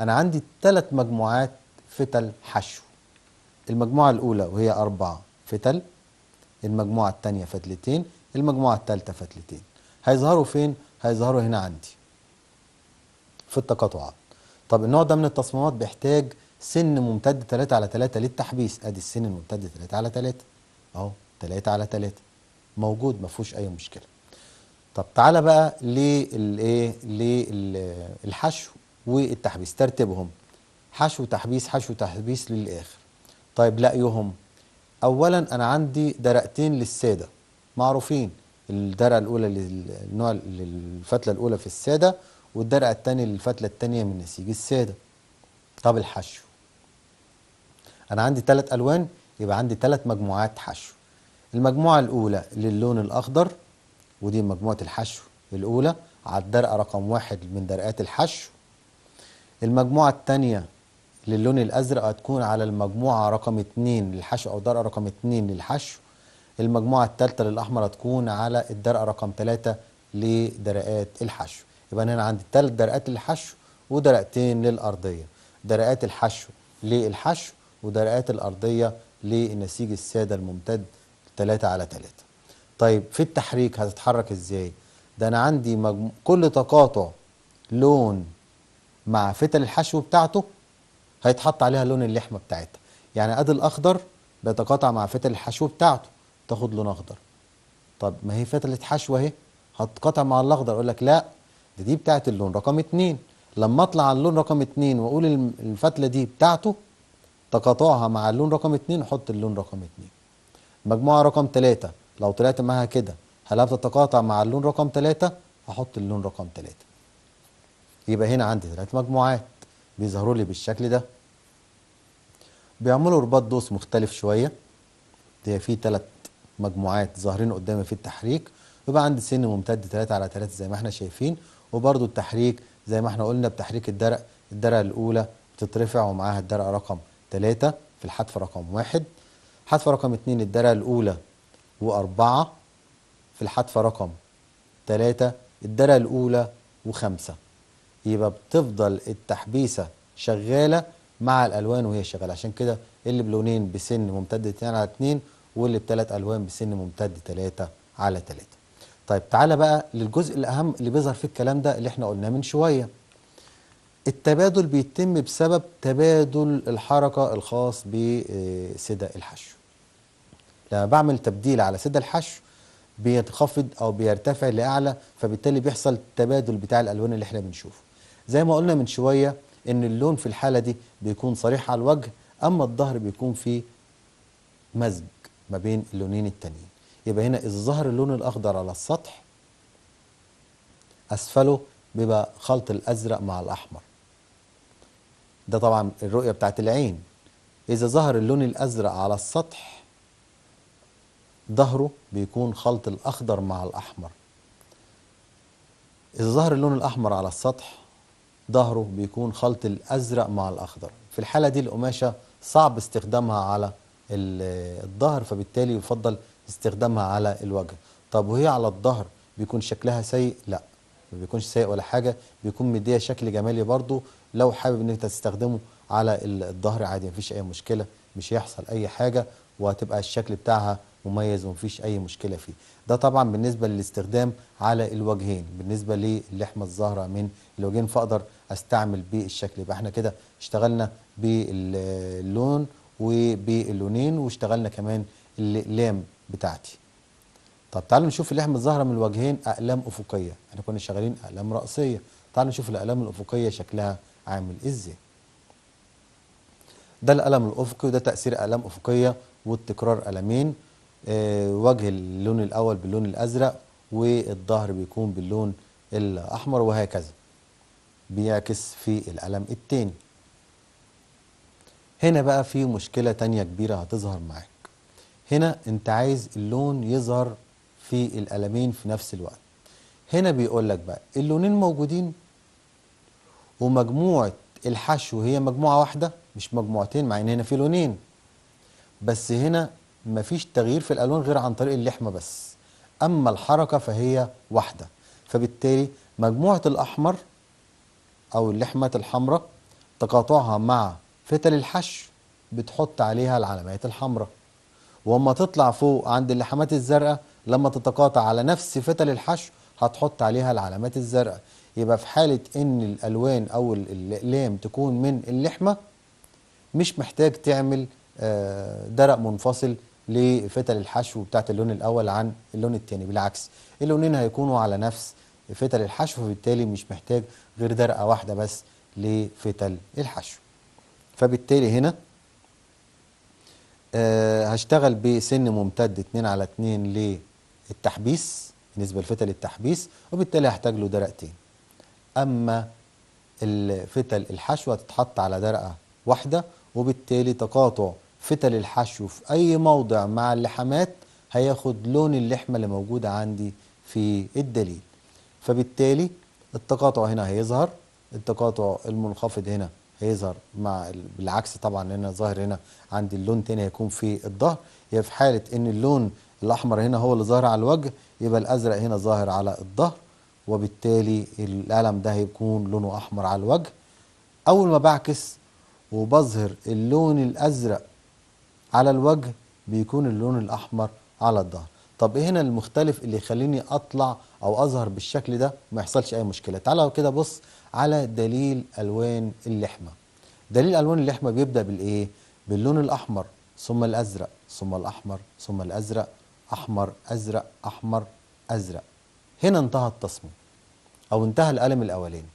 أنا عندي ثلاث مجموعات فتل حشو المجموعة الأولى وهي أربعة فتل المجموعة الثانية فتلتين المجموعة الثالثة فتلتين هيظهروا فين؟ هيظهروا هنا عندي في التقاطعات طب النوع ده من التصميمات بيحتاج سن ممتد 3 على 3 للتحبيس ادي السن الممتد 3 على 3 اهو 3 على 3 موجود ما فيهوش اي مشكله طب تعالى بقى للايه للحشو والتحبيس ترتيبهم حشو تحبيس حشو تحبيس للآخر طيب لقيهم أولا أنا عندي درقتين للسادة معروفين الدرقة الأولى للنوع للفتلة الأولى في السادة والدرقة الثانية للفتلة الثانية من نسيج السادة طب الحشو أنا عندي ثلاث ألوان يبقى عندي ثلاث مجموعات حشو المجموعة الأولى للون الأخضر ودي مجموعة الحشو الأولى على الدرقة رقم واحد من درقات الحشو المجموعة الثانية للون الأزرق هتكون على المجموعة رقم 2 للحشو أو درقة رقم 2 للحشو المجموعة الثالثة للأحمر هتكون على الدرقة رقم 3 لدرقات الحشو يبقى أنا هنا عندي ثلاث درقات للحشو ودرقتين للأرضية درقات الحشو للحشو ودرقات الأرضية للنسيج السادة الممتد ثلاثة على ثلاثة طيب في التحريك هتتحرك ازاي ده انا عندي مجم... كل تقاطع لون مع فتل الحشو بتاعته هيتحط عليها لون اللحمه بتاعتها يعني ادي الاخضر بيتقاطع مع فتل الحشو بتاعته تاخد لون اخضر طب ما هي فتله حشو اهي هتقاطع مع الاخضر اقول لك لا دي دي بتاعت اللون رقم اتنين لما اطلع على اللون رقم اتنين واقول الفتله دي بتاعته تقاطعها مع اللون رقم اتنين احط اللون رقم اتنين مجموعه رقم تلاته لو طلعت معاها كده هل بتتقاطع مع اللون رقم تلاته هحط اللون رقم تلاته يبقى هنا عندي ثلاث مجموعات بيظهروا لي بالشكل ده بيعملوا رباط دوس مختلف شويه ده في ثلاث مجموعات ظاهرين قدامي في التحريك يبقى عندي سن ممتد 3 على 3 زي ما احنا شايفين وبرده التحريك زي ما احنا قلنا بتحريك الدرق الدرقه الاولى بتترفع ومعاها الدرقه رقم 3 في الحذف رقم 1 حذف رقم 2 الدرقه الاولى و4 في الحذف رقم 3 الدرقه الاولى وخمسة يبقى بتفضل التحبيسه شغاله مع الالوان وهي شغاله عشان كده اللي بلونين بسن ممتد 2 على 2 واللي بثلاث الوان بسن ممتد 3 على 3 طيب تعالى بقى للجزء الاهم اللي بيظهر فيه الكلام ده اللي احنا قلناه من شويه التبادل بيتم بسبب تبادل الحركه الخاص بسدى الحشو لما بعمل تبديل على سدى الحشو بيتخفض او بيرتفع لاعلى فبالتالي بيحصل تبادل بتاع الالوان اللي احنا بنشوفه زي ما قلنا من شوية ان اللون في الحالة دي بيكون صريح على الوجه اما الظهر بيكون فيه مزج ما بين اللونين التانيين يبقى هنا الظهر اللون الاخضر على السطح اسفله بيبقى خلط الازرق مع الاحمر ده طبعا الرؤية بتاعت العين اذا ظهر اللون الازرق على السطح ظهره بيكون خلط الاخضر مع الاحمر اذا ظهر اللون الاحمر على السطح ظهره بيكون خلط الأزرق مع الأخضر في الحالة دي القماشة صعب استخدامها على الظهر فبالتالي يفضل استخدامها على الوجه طب وهي على الظهر بيكون شكلها سيء لا ما بيكونش سيء ولا حاجة بيكون مديها شكل جمالي برضو لو حابب ان انت تستخدمه على الظهر عادي مفيش اي مشكلة مش هيحصل اي حاجة وهتبقى الشكل بتاعها مميز ومفيش اي مشكلة فيه ده طبعا بالنسبة للاستخدام على الوجهين بالنسبة للحمة الظاهرة من الوجهين فأقدر أستعمل بالشكل يبقى احنا كده اشتغلنا باللون وباللونين واشتغلنا كمان الأقلام بتاعتي طب تعالوا نشوف اللحم الظاهرة من الوجهين أقلام أفقية احنا كنا شغالين أقلام رأسية تعالوا نشوف الأقلام الأفقية شكلها عامل إزاي ده القلم الأفقي وده تأثير أقلام أفقية والتكرار قلمين آه، وجه اللون الأول باللون الأزرق والظهر بيكون باللون الأحمر وهكذا بيعكس في القلم التاني هنا بقى في مشكلة تانية كبيرة هتظهر معاك هنا انت عايز اللون يظهر في القلمين في نفس الوقت هنا بيقول لك بقى اللونين موجودين ومجموعة الحشو هي مجموعة واحدة مش مجموعتين مع ان هنا في لونين بس هنا مفيش تغيير في الالوان غير عن طريق اللحمه بس اما الحركه فهي واحده فبالتالي مجموعه الاحمر او اللحمه الحمراء تقاطعها مع فتل الحشو بتحط عليها العلامات الحمراء واما تطلع فوق عند اللحمات الزرقاء لما تتقاطع على نفس فتل الحشو هتحط عليها العلامات الزرقاء يبقى في حالة ان الالوان او الاقلام تكون من اللحمة مش محتاج تعمل آه، درق منفصل لفتل الحشو بتاعت اللون الأول عن اللون الثاني بالعكس اللونين هيكونوا على نفس فتل الحشو فبالتالي مش محتاج غير درقة واحدة بس لفتل الحشو فبالتالي هنا آه، هشتغل بسن ممتد 2 على 2 للتحبيس بالنسبة لفتل التحبيس وبالتالي هحتاج له درقتين أما الفتل الحشو هتتحط على درقة واحدة وبالتالي تقاطع فتل الحشو في اي موضع مع اللحمات هياخد لون اللحمه اللي موجوده عندي في الدليل فبالتالي التقاطع هنا هيظهر التقاطع المنخفض هنا هيظهر مع بالعكس طبعا هنا ظاهر هنا عندي اللون تاني هيكون في الظهر يبقى في حاله ان اللون الاحمر هنا هو اللي ظاهر على الوجه يبقى الازرق هنا ظاهر على الظهر وبالتالي القلم ده هيكون لونه احمر على الوجه اول ما بعكس وبظهر اللون الازرق على الوجه بيكون اللون الأحمر على الظهر طب ايه هنا المختلف اللي يخليني اطلع او اظهر بالشكل ده ما يحصلش اي مشكله تعالى كده بص على دليل الوان اللحمه دليل الوان اللحمه بيبدا بالايه باللون الاحمر ثم الازرق ثم الاحمر ثم الازرق احمر ازرق احمر ازرق هنا انتهى التصميم او انتهى القلم الاولاني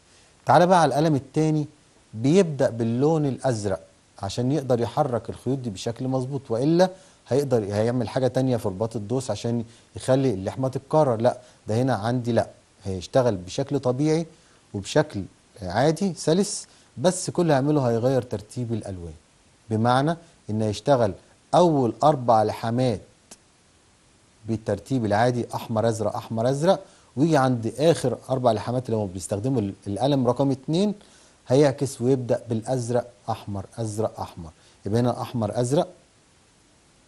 تعالى بقى على القلم الثاني بيبدا باللون الازرق عشان يقدر يحرك الخيوط دي بشكل مظبوط والا هيقدر هيعمل حاجه تانية في رباط الدوس عشان يخلي اللحمه تتكرر لا ده هنا عندي لا هيشتغل بشكل طبيعي وبشكل عادي سلس بس كل اللي هيعمله هيغير ترتيب الالوان بمعنى ان هيشتغل اول اربع لحمات بالترتيب العادي احمر ازرق احمر ازرق ويجي عند اخر اربع لحمات اللي هم بيستخدموا القلم رقم اتنين هيعكس ويبدأ بالأزرق أحمر أزرق أحمر يبقى هنا أحمر أزرق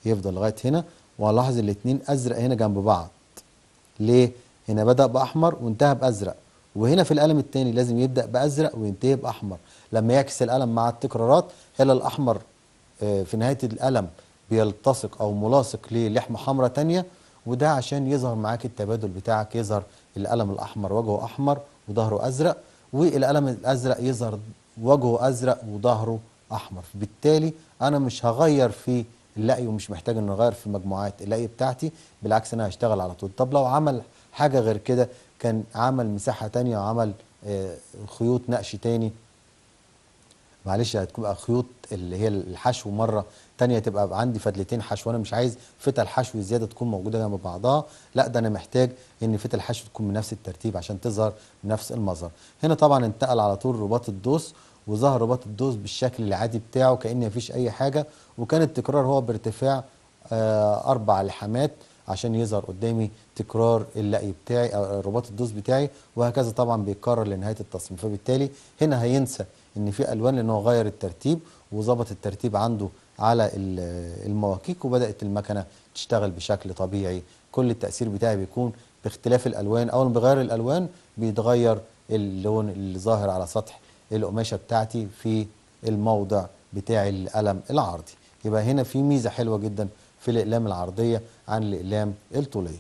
يفضل لغاية هنا وهلاحظ الاتنين أزرق هنا جنب بعض ليه؟ هنا بدأ بأحمر وانتهى بأزرق وهنا في القلم التاني لازم يبدأ بأزرق وينتهي بأحمر لما يعكس القلم مع التكرارات هنا الأحمر آه، في نهاية القلم بيلتصق أو ملاصق للحمة حمراء تانية وده عشان يظهر معاك التبادل بتاعك يظهر القلم الأحمر وجهه أحمر وظهره أزرق والقلم الازرق يظهر وجهه ازرق وظهره احمر بالتالي انا مش هغير في اللقي ومش محتاج ان اغير في مجموعات اللقي بتاعتي بالعكس انا هشتغل على طول طب لو عمل حاجه غير كده كان عمل مساحه تانية وعمل آه، خيوط نقش تاني معلش هتبقى خيوط اللي هي الحشو مره تانية تبقى عندي فتلتين حشو انا مش عايز فتل حشو زياده تكون موجوده جنب بعضها لا ده انا محتاج ان فتل حشو تكون بنفس الترتيب عشان تظهر بنفس المظهر هنا طبعا انتقل على طول رباط الدوس وظهر رباط الدوس بالشكل العادي بتاعه كان مفيش اي حاجه وكان التكرار هو بارتفاع آه، اربع لحامات عشان يظهر قدامي تكرار اللقي بتاعي او رباط الدوس بتاعي وهكذا طبعا بيتكرر لنهايه التصميم فبالتالي هنا هينسى ان في الوان لان هو غير الترتيب وظبط الترتيب عنده على المواكيك وبدأت المكنة تشتغل بشكل طبيعي كل التأثير بتاعي بيكون باختلاف الألوان أول ما بغير الألوان بيتغير اللون اللي ظاهر على سطح القماشة بتاعتي في الموضع بتاع القلم العرضي يبقى هنا في ميزة حلوة جدا في الأقلام العرضية عن الأقلام الطولية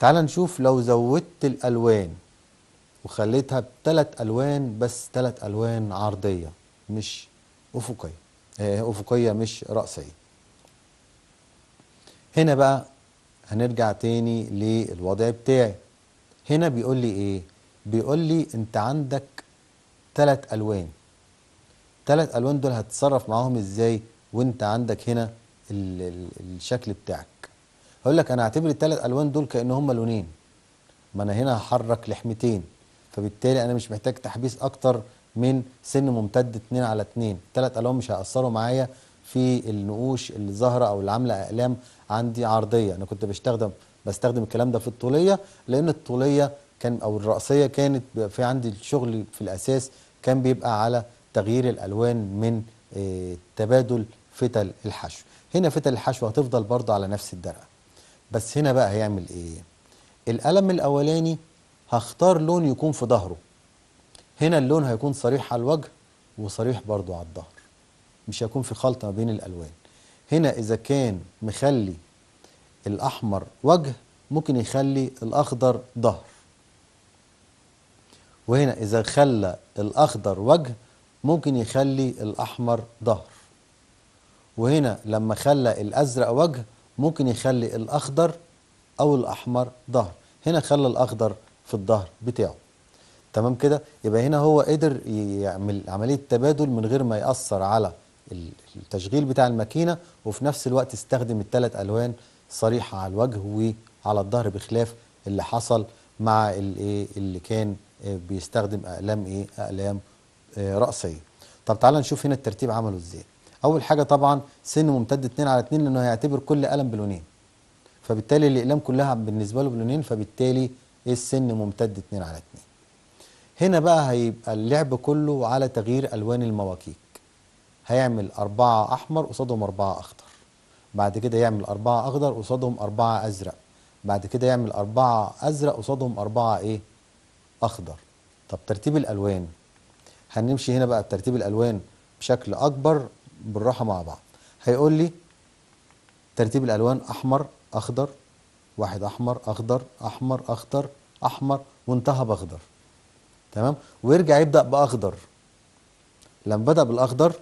تعال نشوف لو زودت الألوان وخليتها بثلاث ألوان بس ثلاث ألوان عرضية مش أفقية آه، أفقية مش رأسية هنا بقى هنرجع تاني للوضع بتاعي هنا بيقول لي ايه بيقول لي انت عندك ثلاث الوان ثلاث الوان دول هتتصرف معاهم ازاي وانت عندك هنا الـ الـ الشكل بتاعك هقول لك انا هعتبر الثلاث الوان دول كان هما لونين ما انا هنا هحرك لحمتين فبالتالي انا مش محتاج تحبيس اكتر من سن ممتد 2 على 2 ثلاث ألوان مش هيأثروا معايا في النقوش اللي ظاهرة أو اللي عاملة أقلام عندي عرضية أنا كنت بستخدم بستخدم الكلام ده في الطولية لأن الطولية كان أو الرأسية كانت في عندي الشغل في الأساس كان بيبقى على تغيير الألوان من آه، تبادل فتل الحشو هنا فتل الحشو هتفضل برضه على نفس الدرقه بس هنا بقى هيعمل إيه؟ القلم الأولاني هختار لون يكون في ظهره هنا اللون هيكون صريح على الوجه وصريح برضو على الظهر مش هيكون في خلطة ما بين الألوان هنا إذا كان مخلي الأحمر وجه ممكن يخلي الأخضر ظهر وهنا إذا خلى الأخضر وجه ممكن يخلي الأحمر ظهر وهنا لما خلى الأزرق وجه ممكن يخلي الأخضر أو الأحمر ظهر هنا خلى الأخضر في الظهر بتاعه تمام كده يبقى هنا هو قدر يعمل عملية تبادل من غير ما يأثر على التشغيل بتاع الماكينة وفي نفس الوقت استخدم الثلاث ألوان صريحة على الوجه وعلى الظهر بخلاف اللي حصل مع إيه، اللي كان آه، بيستخدم أقلام ايه أقلام آه، رأسية طب تعالى نشوف هنا الترتيب عمله ازاي أول حاجة طبعا سن ممتد 2 على 2 لأنه هيعتبر كل قلم بلونين فبالتالي الأقلام كلها بالنسبة له بلونين فبالتالي السن ممتد 2 على 2 هنا بقى هيبقى اللعب كله على تغيير ألوان المواكيك هيعمل أربعة أحمر قصادهم أربعة أخضر بعد كده يعمل أربعة أخضر قصادهم أربعة أزرق بعد كده يعمل أربعة أزرق قصادهم أربعة إيه أخضر طب ترتيب الألوان هنمشي هنا بقى بترتيب الألوان بشكل أكبر بالراحة مع بعض هيقول لي ترتيب الألوان أحمر أخضر واحد أحمر أخضر أحمر أخضر أحمر وانتهى بأخضر تمام ويرجع يبدا باخضر لما بدا بالاخضر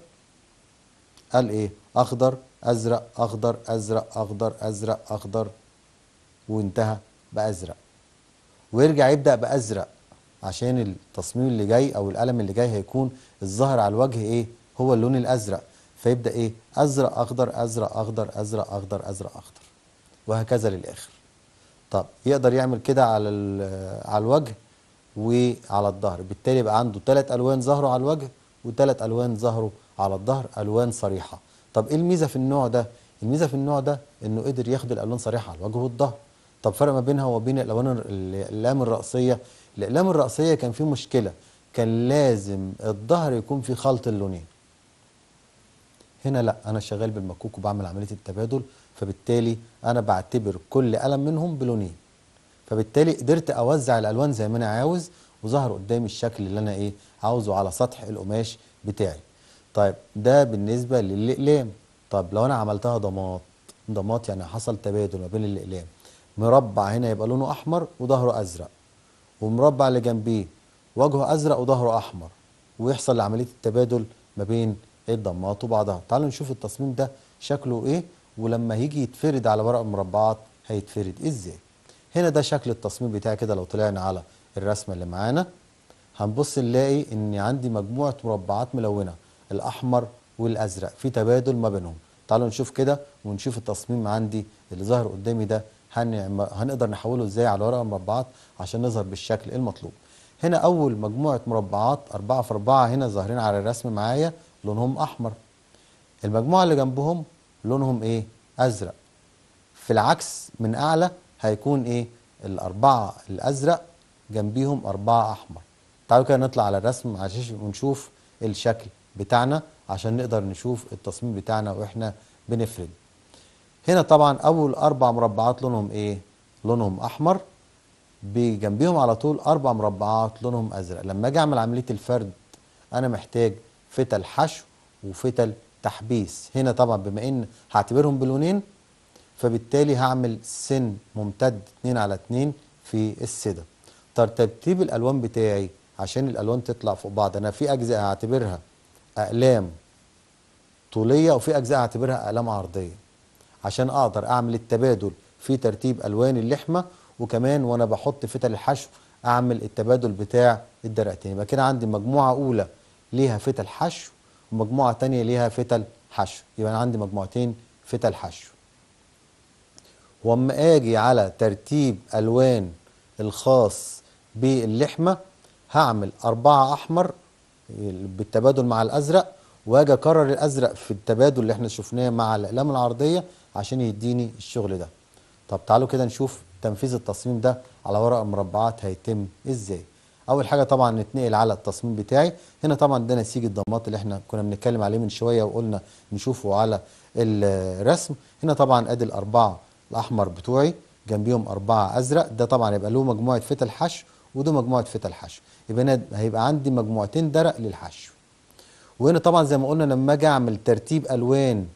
قال ايه اخضر ازرق اخضر ازرق اخضر ازرق اخضر وانتهى بازرق ويرجع يبدا بازرق عشان التصميم اللي جاي او القلم اللي جاي هيكون الظاهر على الوجه ايه هو اللون الازرق فيبدا ايه ازرق اخضر ازرق اخضر ازرق اخضر ازرق اخضر وهكذا للاخر طب يقدر يعمل كده على على الوجه وعلى الظهر بالتالي يبقى عنده ثلاث ألوان ظهره على الوجه وثلاث ألوان ظهره على الظهر ألوان صريحة طب إيه الميزة في النوع ده؟ الميزة في النوع ده إنه قدر ياخد الألوان صريحة على الوجه والظهر طب فرق ما بينها وبين الألوان الأقلام الرأسية الأقلام الرأسية كان في مشكلة كان لازم الظهر يكون في خلط اللونين هنا لا أنا شغال بالمكوك وبعمل عملية التبادل فبالتالي أنا بعتبر كل قلم منهم بلونين فبالتالي قدرت أوزع الألوان زي ما أنا عاوز وظهر قدامي الشكل اللي أنا إيه عاوزه على سطح القماش بتاعي طيب ده بالنسبة للأقلام طب لو أنا عملتها ضماط ضماط يعني حصل تبادل ما بين الأقلام مربع هنا يبقى لونه أحمر وظهره أزرق ومربع اللي جنبيه وجهه أزرق وظهره أحمر ويحصل عملية التبادل ما بين الضماط وبعضها تعالوا نشوف التصميم ده شكله إيه ولما هيجي يتفرد على ورق المربعات هيتفرد إزاي هنا ده شكل التصميم بتاعي كده لو طلعنا على الرسمة اللي معانا هنبص نلاقي ان عندي مجموعة مربعات ملونة الاحمر والازرق في تبادل ما بينهم تعالوا نشوف كده ونشوف التصميم عندي اللي ظاهر قدامي ده هنقدر نحوله ازاي على ورقة مربعات عشان نظهر بالشكل المطلوب هنا اول مجموعة مربعات 4 في 4 هنا ظاهرين على الرسم معايا لونهم احمر المجموعة اللي جنبهم لونهم ايه ازرق في العكس من اعلى هيكون ايه الاربعه الازرق جنبيهم اربعه احمر تعالوا كده نطلع على الرسم عشان ونشوف الشكل بتاعنا عشان نقدر نشوف التصميم بتاعنا واحنا بنفرد هنا طبعا اول اربع مربعات لونهم ايه لونهم احمر بجنبيهم على طول اربع مربعات لونهم ازرق لما اجي اعمل عمليه الفرد انا محتاج فتل حشو وفتل تحبيس هنا طبعا بما ان هعتبرهم بلونين فبالتالي هعمل سن ممتد 2 على 2 في السدة ترتيب الألوان بتاعي عشان الألوان تطلع فوق بعض أنا في أجزاء هعتبرها أقلام طولية وفي أجزاء هعتبرها أقلام عرضية عشان أقدر أعمل التبادل في ترتيب ألوان اللحمة وكمان وأنا بحط فتل الحشو أعمل التبادل بتاع الدرقتين يبقى كده عندي مجموعة أولى ليها فتل حشو ومجموعة تانية ليها فتل حشو يبقى أنا عندي مجموعتين فتل حشو واما اجي على ترتيب الوان الخاص باللحمه هعمل أربعة أحمر بالتبادل مع الأزرق وأجي أكرر الأزرق في التبادل اللي احنا شفناه مع الأقلام العرضية عشان يديني الشغل ده طب تعالوا كده نشوف تنفيذ التصميم ده على ورق مربعات هيتم إزاي أول حاجة طبعا نتنقل على التصميم بتاعي هنا طبعا ده نسيج الضمات اللي احنا كنا بنتكلم عليه من شوية وقلنا نشوفه على الرسم هنا طبعا أدي الأربعة الاحمر بتوعي جنبيهم اربعه ازرق ده طبعا يبقى له مجموعه فتل حشو وده مجموعه فتل حشو يبقى انا هيبقى عندي مجموعتين درق للحشو وهنا طبعا زي ما قلنا لما اجي اعمل ترتيب الوان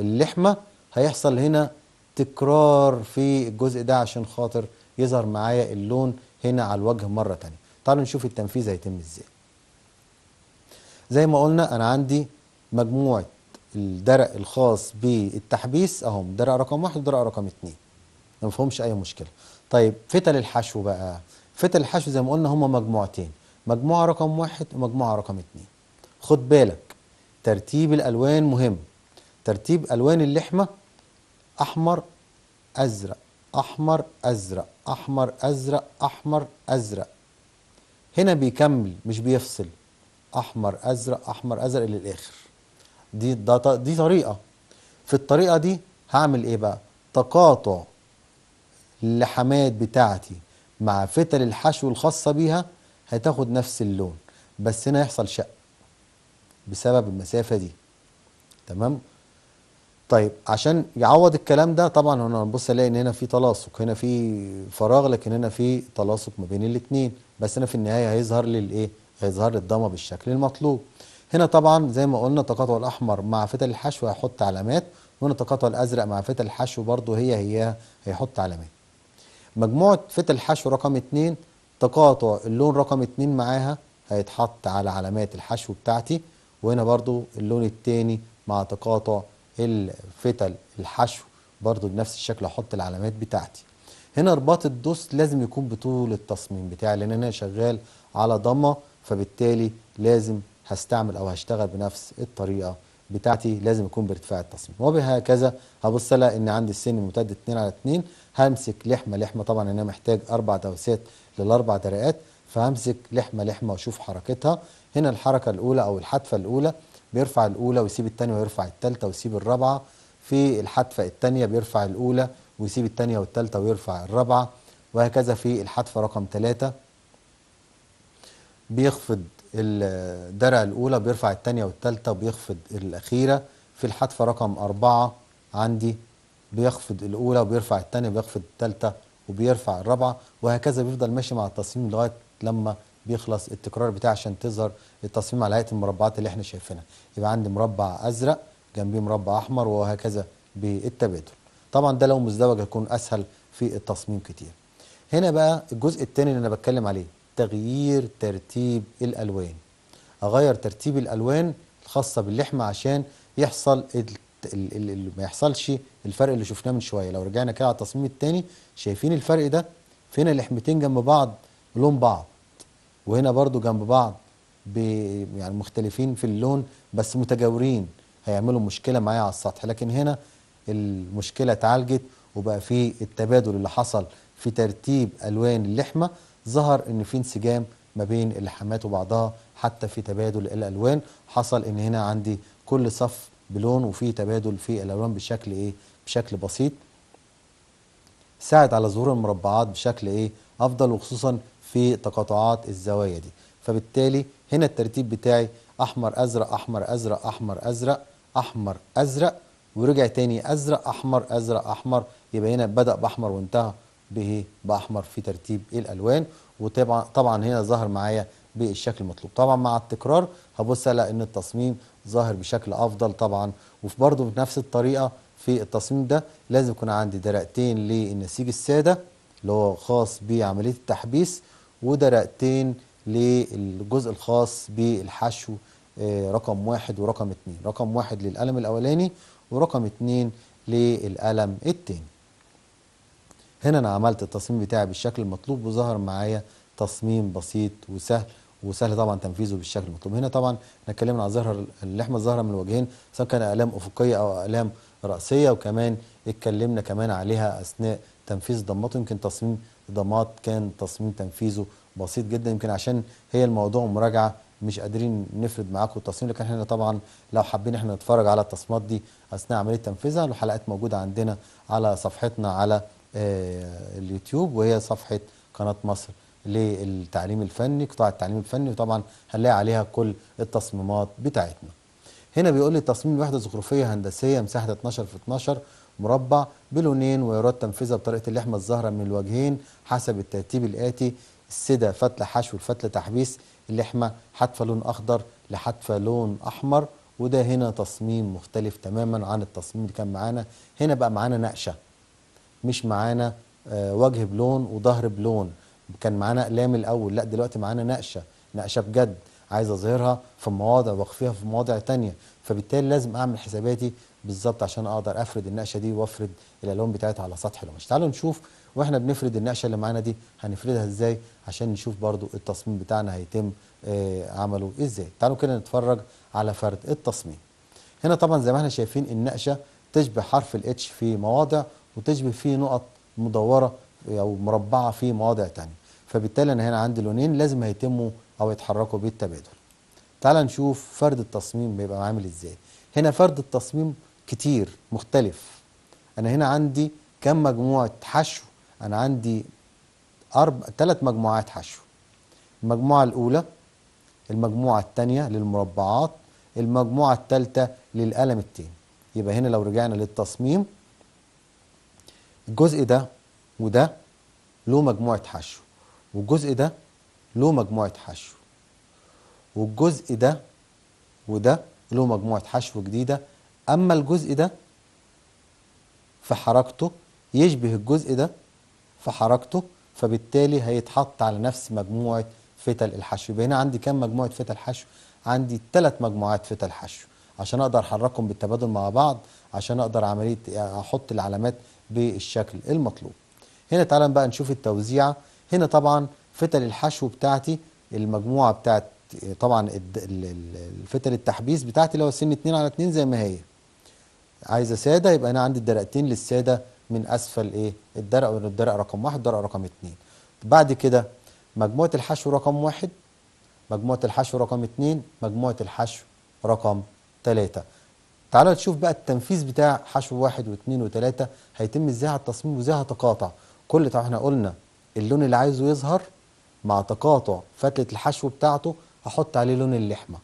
اللحمه هيحصل هنا تكرار في الجزء ده عشان خاطر يظهر معايا اللون هنا على الوجه مره تانية تعالوا نشوف التنفيذ هيتم ازاي زي ما قلنا انا عندي مجموعه الدرق الخاص بالتحبيس اهم درق رقم واحد ودرق رقم اتنين ما فيهمش اي مشكله طيب فتل الحشو بقى فتل الحشو زي ما قلنا هما مجموعتين مجموعه رقم واحد ومجموعه رقم اتنين خد بالك ترتيب الالوان مهم ترتيب الوان اللحمه احمر ازرق احمر ازرق احمر ازرق احمر ازرق هنا بيكمل مش بيفصل احمر ازرق احمر ازرق للاخر دي دي طريقه في الطريقه دي هعمل ايه بقى تقاطع اللحمات بتاعتي مع فتل الحشو الخاصه بيها هتاخد نفس اللون بس هنا هيحصل شق بسبب المسافه دي تمام طيب عشان يعوض الكلام ده طبعا هنا هنبص الاقي ان هنا في تلاصق هنا في فراغ لكن هنا في تلاصق ما بين الاثنين بس انا في النهايه هيظهر لي الايه هيظهر لي الضمه بالشكل المطلوب هنا طبعا زي ما قلنا التقاطع الاحمر مع فتل الحشو هيحط علامات وهنا التقاطع الازرق مع فتل الحشو برضه هي هي هيحط علامات مجموعه فتل الحشو رقم اتنين تقاطع اللون رقم اتنين معاها هيتحط على علامات الحشو بتاعتي وهنا برضو اللون التاني مع تقاطع الفتل الحشو برضو بنفس الشكل هحط العلامات بتاعتي هنا رباط الدوس لازم يكون بطول التصميم بتاعي لان انا شغال على ضمه فبالتالي لازم هستعمل او هشتغل بنفس الطريقه بتاعتي لازم يكون بارتفاع التصميم وبهكذا هبص لها ان عندي السن ممتد 2 على 2 همسك لحمه لحمه طبعا انا محتاج اربع دوسات للاربع درقات فهمسك لحمه لحمه واشوف حركتها هنا الحركه الاولى او الحتفه الاولى بيرفع الاولى ويسيب الثانيه ويرفع الثالثه ويسيب الرابعه في الحتفه الثانيه بيرفع الاولى ويسيب الثانيه والثالثه ويرفع الرابعه وهكذا في الحتفه رقم ثلاثه بيخفض الدرع الأولى بيرفع الثانية والثالثة بيخفض الأخيرة في الحتفه رقم أربعة عندي بيخفض الأولى وبيرفع الثانية بيخفض الثالثة وبيرفع الرابعة وهكذا بيفضل ماشي مع التصميم لغاية لما بيخلص التكرار بتاعه عشان تظهر التصميم على هيئة المربعات اللي احنا شايفينها يبقى عندي مربع أزرق جنبيه مربع أحمر وهكذا بالتبادل طبعا ده لو مزدوج هيكون أسهل في التصميم كتير هنا بقى الجزء الثاني اللي أنا بتكلم عليه تغيير ترتيب الألوان أغير ترتيب الألوان الخاصة باللحمة عشان يحصل ما يحصلش الفرق اللي شفناه من شوية لو رجعنا كده على التصميم الثاني شايفين الفرق ده فين اللحمتين جنب بعض لون بعض وهنا برضو جنب بعض يعني مختلفين في اللون بس متجاورين هيعملوا مشكلة معايا على السطح لكن هنا المشكلة اتعالجت وبقى في التبادل اللي حصل في ترتيب ألوان اللحمة ظهر ان في انسجام ما بين اللحامات وبعضها حتى في تبادل الالوان حصل ان هنا عندي كل صف بلون وفي تبادل في الالوان بشكل ايه بشكل بسيط ساعد على ظهور المربعات بشكل ايه افضل وخصوصا في تقاطعات الزوايا دي فبالتالي هنا الترتيب بتاعي احمر ازرق احمر ازرق احمر ازرق احمر ازرق ورجع تاني ازرق احمر ازرق احمر يبقى هنا بدا باحمر وانتهى به باحمر في ترتيب الالوان وطبعا طبعا هنا ظهر معايا بالشكل المطلوب طبعا مع التكرار هبص على ان التصميم ظاهر بشكل افضل طبعا وفي برضه بنفس الطريقه في التصميم ده لازم يكون عندي درقتين للنسيج الساده اللي هو خاص بعمليه التحبيس ودرقتين للجزء الخاص بالحشو آه، رقم واحد ورقم اتنين رقم واحد للقلم الاولاني ورقم اتنين للقلم التاني هنا انا عملت التصميم بتاعي بالشكل المطلوب وظهر معايا تصميم بسيط وسهل وسهل طبعا تنفيذه بالشكل المطلوب هنا طبعا احنا اتكلمنا عن زهره اللحمه الزهره من الوجهين سواء كان اقلام افقيه او اقلام راسيه وكمان اتكلمنا كمان عليها اثناء تنفيذ ضماته يمكن تصميم ضمات كان تصميم تنفيذه بسيط جدا يمكن عشان هي الموضوع مراجعه مش قادرين نفرد معاكم التصميم لكن احنا طبعا لو حابين احنا نتفرج على التصميمات دي اثناء عمليه تنفيذها الحلقات موجوده عندنا على صفحتنا على آه، اليوتيوب وهي صفحة قناة مصر للتعليم الفني قطاع التعليم الفني وطبعا هنلاقي عليها كل التصميمات بتاعتنا هنا بيقول لي تصميم الوحدة الزخرفية هندسية مساحة 12 في 12 مربع بلونين ويراد تنفيذها بطريقة اللحمة الزهرة من الوجهين حسب الترتيب الآتي السدة فتلة حشو الفتلة تحبيس اللحمة حتفة لون أخضر لحتفة لون أحمر وده هنا تصميم مختلف تماما عن التصميم اللي كان معانا هنا بقى معانا نقشة مش معانا آه، وجه بلون وظهر بلون كان معانا اقلام الاول لا دلوقتي معانا نقشه نقشه بجد عايز اظهرها في مواضع واخفيها في مواضع تانية فبالتالي لازم اعمل حساباتي بالظبط عشان اقدر افرد النقشه دي وافرد الالوان بتاعتها على سطح القماش تعالوا نشوف واحنا بنفرد النقشه اللي معانا دي هنفردها ازاي عشان نشوف برضو التصميم بتاعنا هيتم آه، عمله ازاي تعالوا كده نتفرج على فرد التصميم هنا طبعا زي ما احنا شايفين النقشه تشبه حرف الاتش في مواضع وتشبه فيه نقط مدورة أو مربعة في مواضع تانية فبالتالي أنا هنا عندي لونين لازم هيتموا أو يتحركوا بالتبادل تعال نشوف فرد التصميم بيبقى عامل إزاي هنا فرد التصميم كتير مختلف أنا هنا عندي كم مجموعة حشو أنا عندي أربع ثلاث مجموعات حشو المجموعة الأولى المجموعة الثانية للمربعات المجموعة الثالثة للقلم التاني يبقى هنا لو رجعنا للتصميم الجزء ده وده له مجموعة حشو والجزء ده له مجموعة حشو والجزء ده وده له مجموعة حشو جديدة أما الجزء ده في حركته يشبه الجزء ده في حركته فبالتالي هيتحط على نفس مجموعة فتل الحشو يبقى هنا عندي كام مجموعة فتل حشو عندي ثلاث مجموعات فتل حشو عشان اقدر احركهم بالتبادل مع بعض عشان اقدر عمليه احط العلامات بالشكل المطلوب هنا تعالى بقى نشوف التوزيع هنا طبعا فتل الحشو بتاعتي المجموعة بتاعت طبعا الفتل التحبيس بتاعتي اللي هو سن 2 على 2 زي ما هي عايزة سادة يبقى أنا عندي الدرقتين للسادة من أسفل إيه الدرق الدرق رقم واحد والدرق رقم اتنين بعد كده مجموعة الحشو رقم واحد مجموعة الحشو رقم اتنين مجموعة الحشو رقم تلاتة تعالوا نشوف بقى التنفيذ بتاع حشو واحد واثنين وثلاثة هيتم ازاي على التصميم وازاي هتقاطع كل طبعا احنا قلنا اللون اللي عايزه يظهر مع تقاطع فتلة الحشو بتاعته هحط عليه لون اللحمة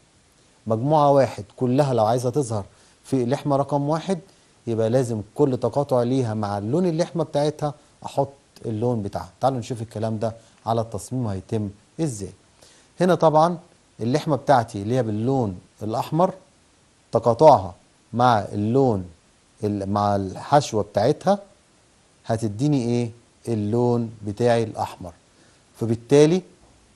مجموعة واحد كلها لو عايزة تظهر في لحمة رقم واحد يبقى لازم كل تقاطع ليها مع لون اللحمة بتاعتها احط اللون بتاعها تعالوا نشوف الكلام ده على التصميم هيتم ازاي هنا طبعا اللحمة بتاعتي اللي هي باللون الاحمر تقاطعها مع اللون مع الحشوة بتاعتها هتديني ايه اللون بتاعي الاحمر فبالتالي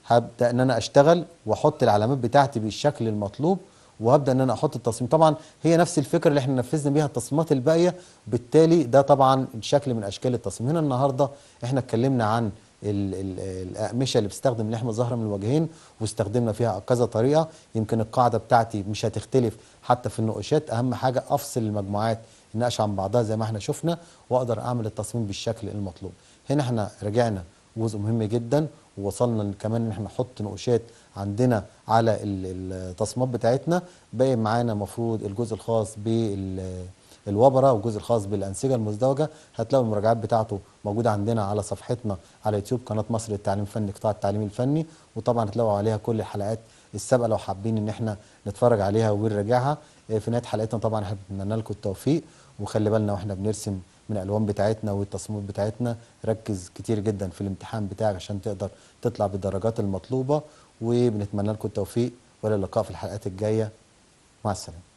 هبدأ ان انا اشتغل واحط العلامات بتاعتي بالشكل المطلوب وهبدا ان انا احط التصميم طبعا هي نفس الفكره اللي احنا نفذنا بيها التصميمات الباقيه بالتالي ده طبعا شكل من اشكال التصميم هنا النهارده احنا اتكلمنا عن الاقمشه اللي بتستخدم لحمه ظاهره من الوجهين واستخدمنا فيها كذا طريقه يمكن القاعده بتاعتي مش هتختلف حتى في النقوشات اهم حاجه افصل المجموعات النقش عن بعضها زي ما احنا شفنا واقدر اعمل التصميم بالشكل المطلوب هنا احنا رجعنا جزء مهم جدا ووصلنا كمان ان احنا نحط نقوشات عندنا على التصميمات بتاعتنا باقي معانا المفروض الجزء الخاص بال الوبره والجزء الخاص بالانسجه المزدوجه هتلاقوا المراجعات بتاعته موجوده عندنا على صفحتنا على يوتيوب قناه مصر للتعليم الفني قطاع التعليم الفني وطبعا هتلاقوا عليها كل الحلقات السابقه لو حابين ان احنا نتفرج عليها ونراجعها آه، في نهايه حلقتنا طبعا احنا بنتمنى لكم التوفيق وخلي بالنا واحنا بنرسم من الالوان بتاعتنا والتصميم بتاعتنا ركز كتير جدا في الامتحان بتاعك عشان تقدر تطلع بالدرجات المطلوبه وبنتمنى لكم التوفيق والى اللقاء في الحلقات الجايه مع السلامه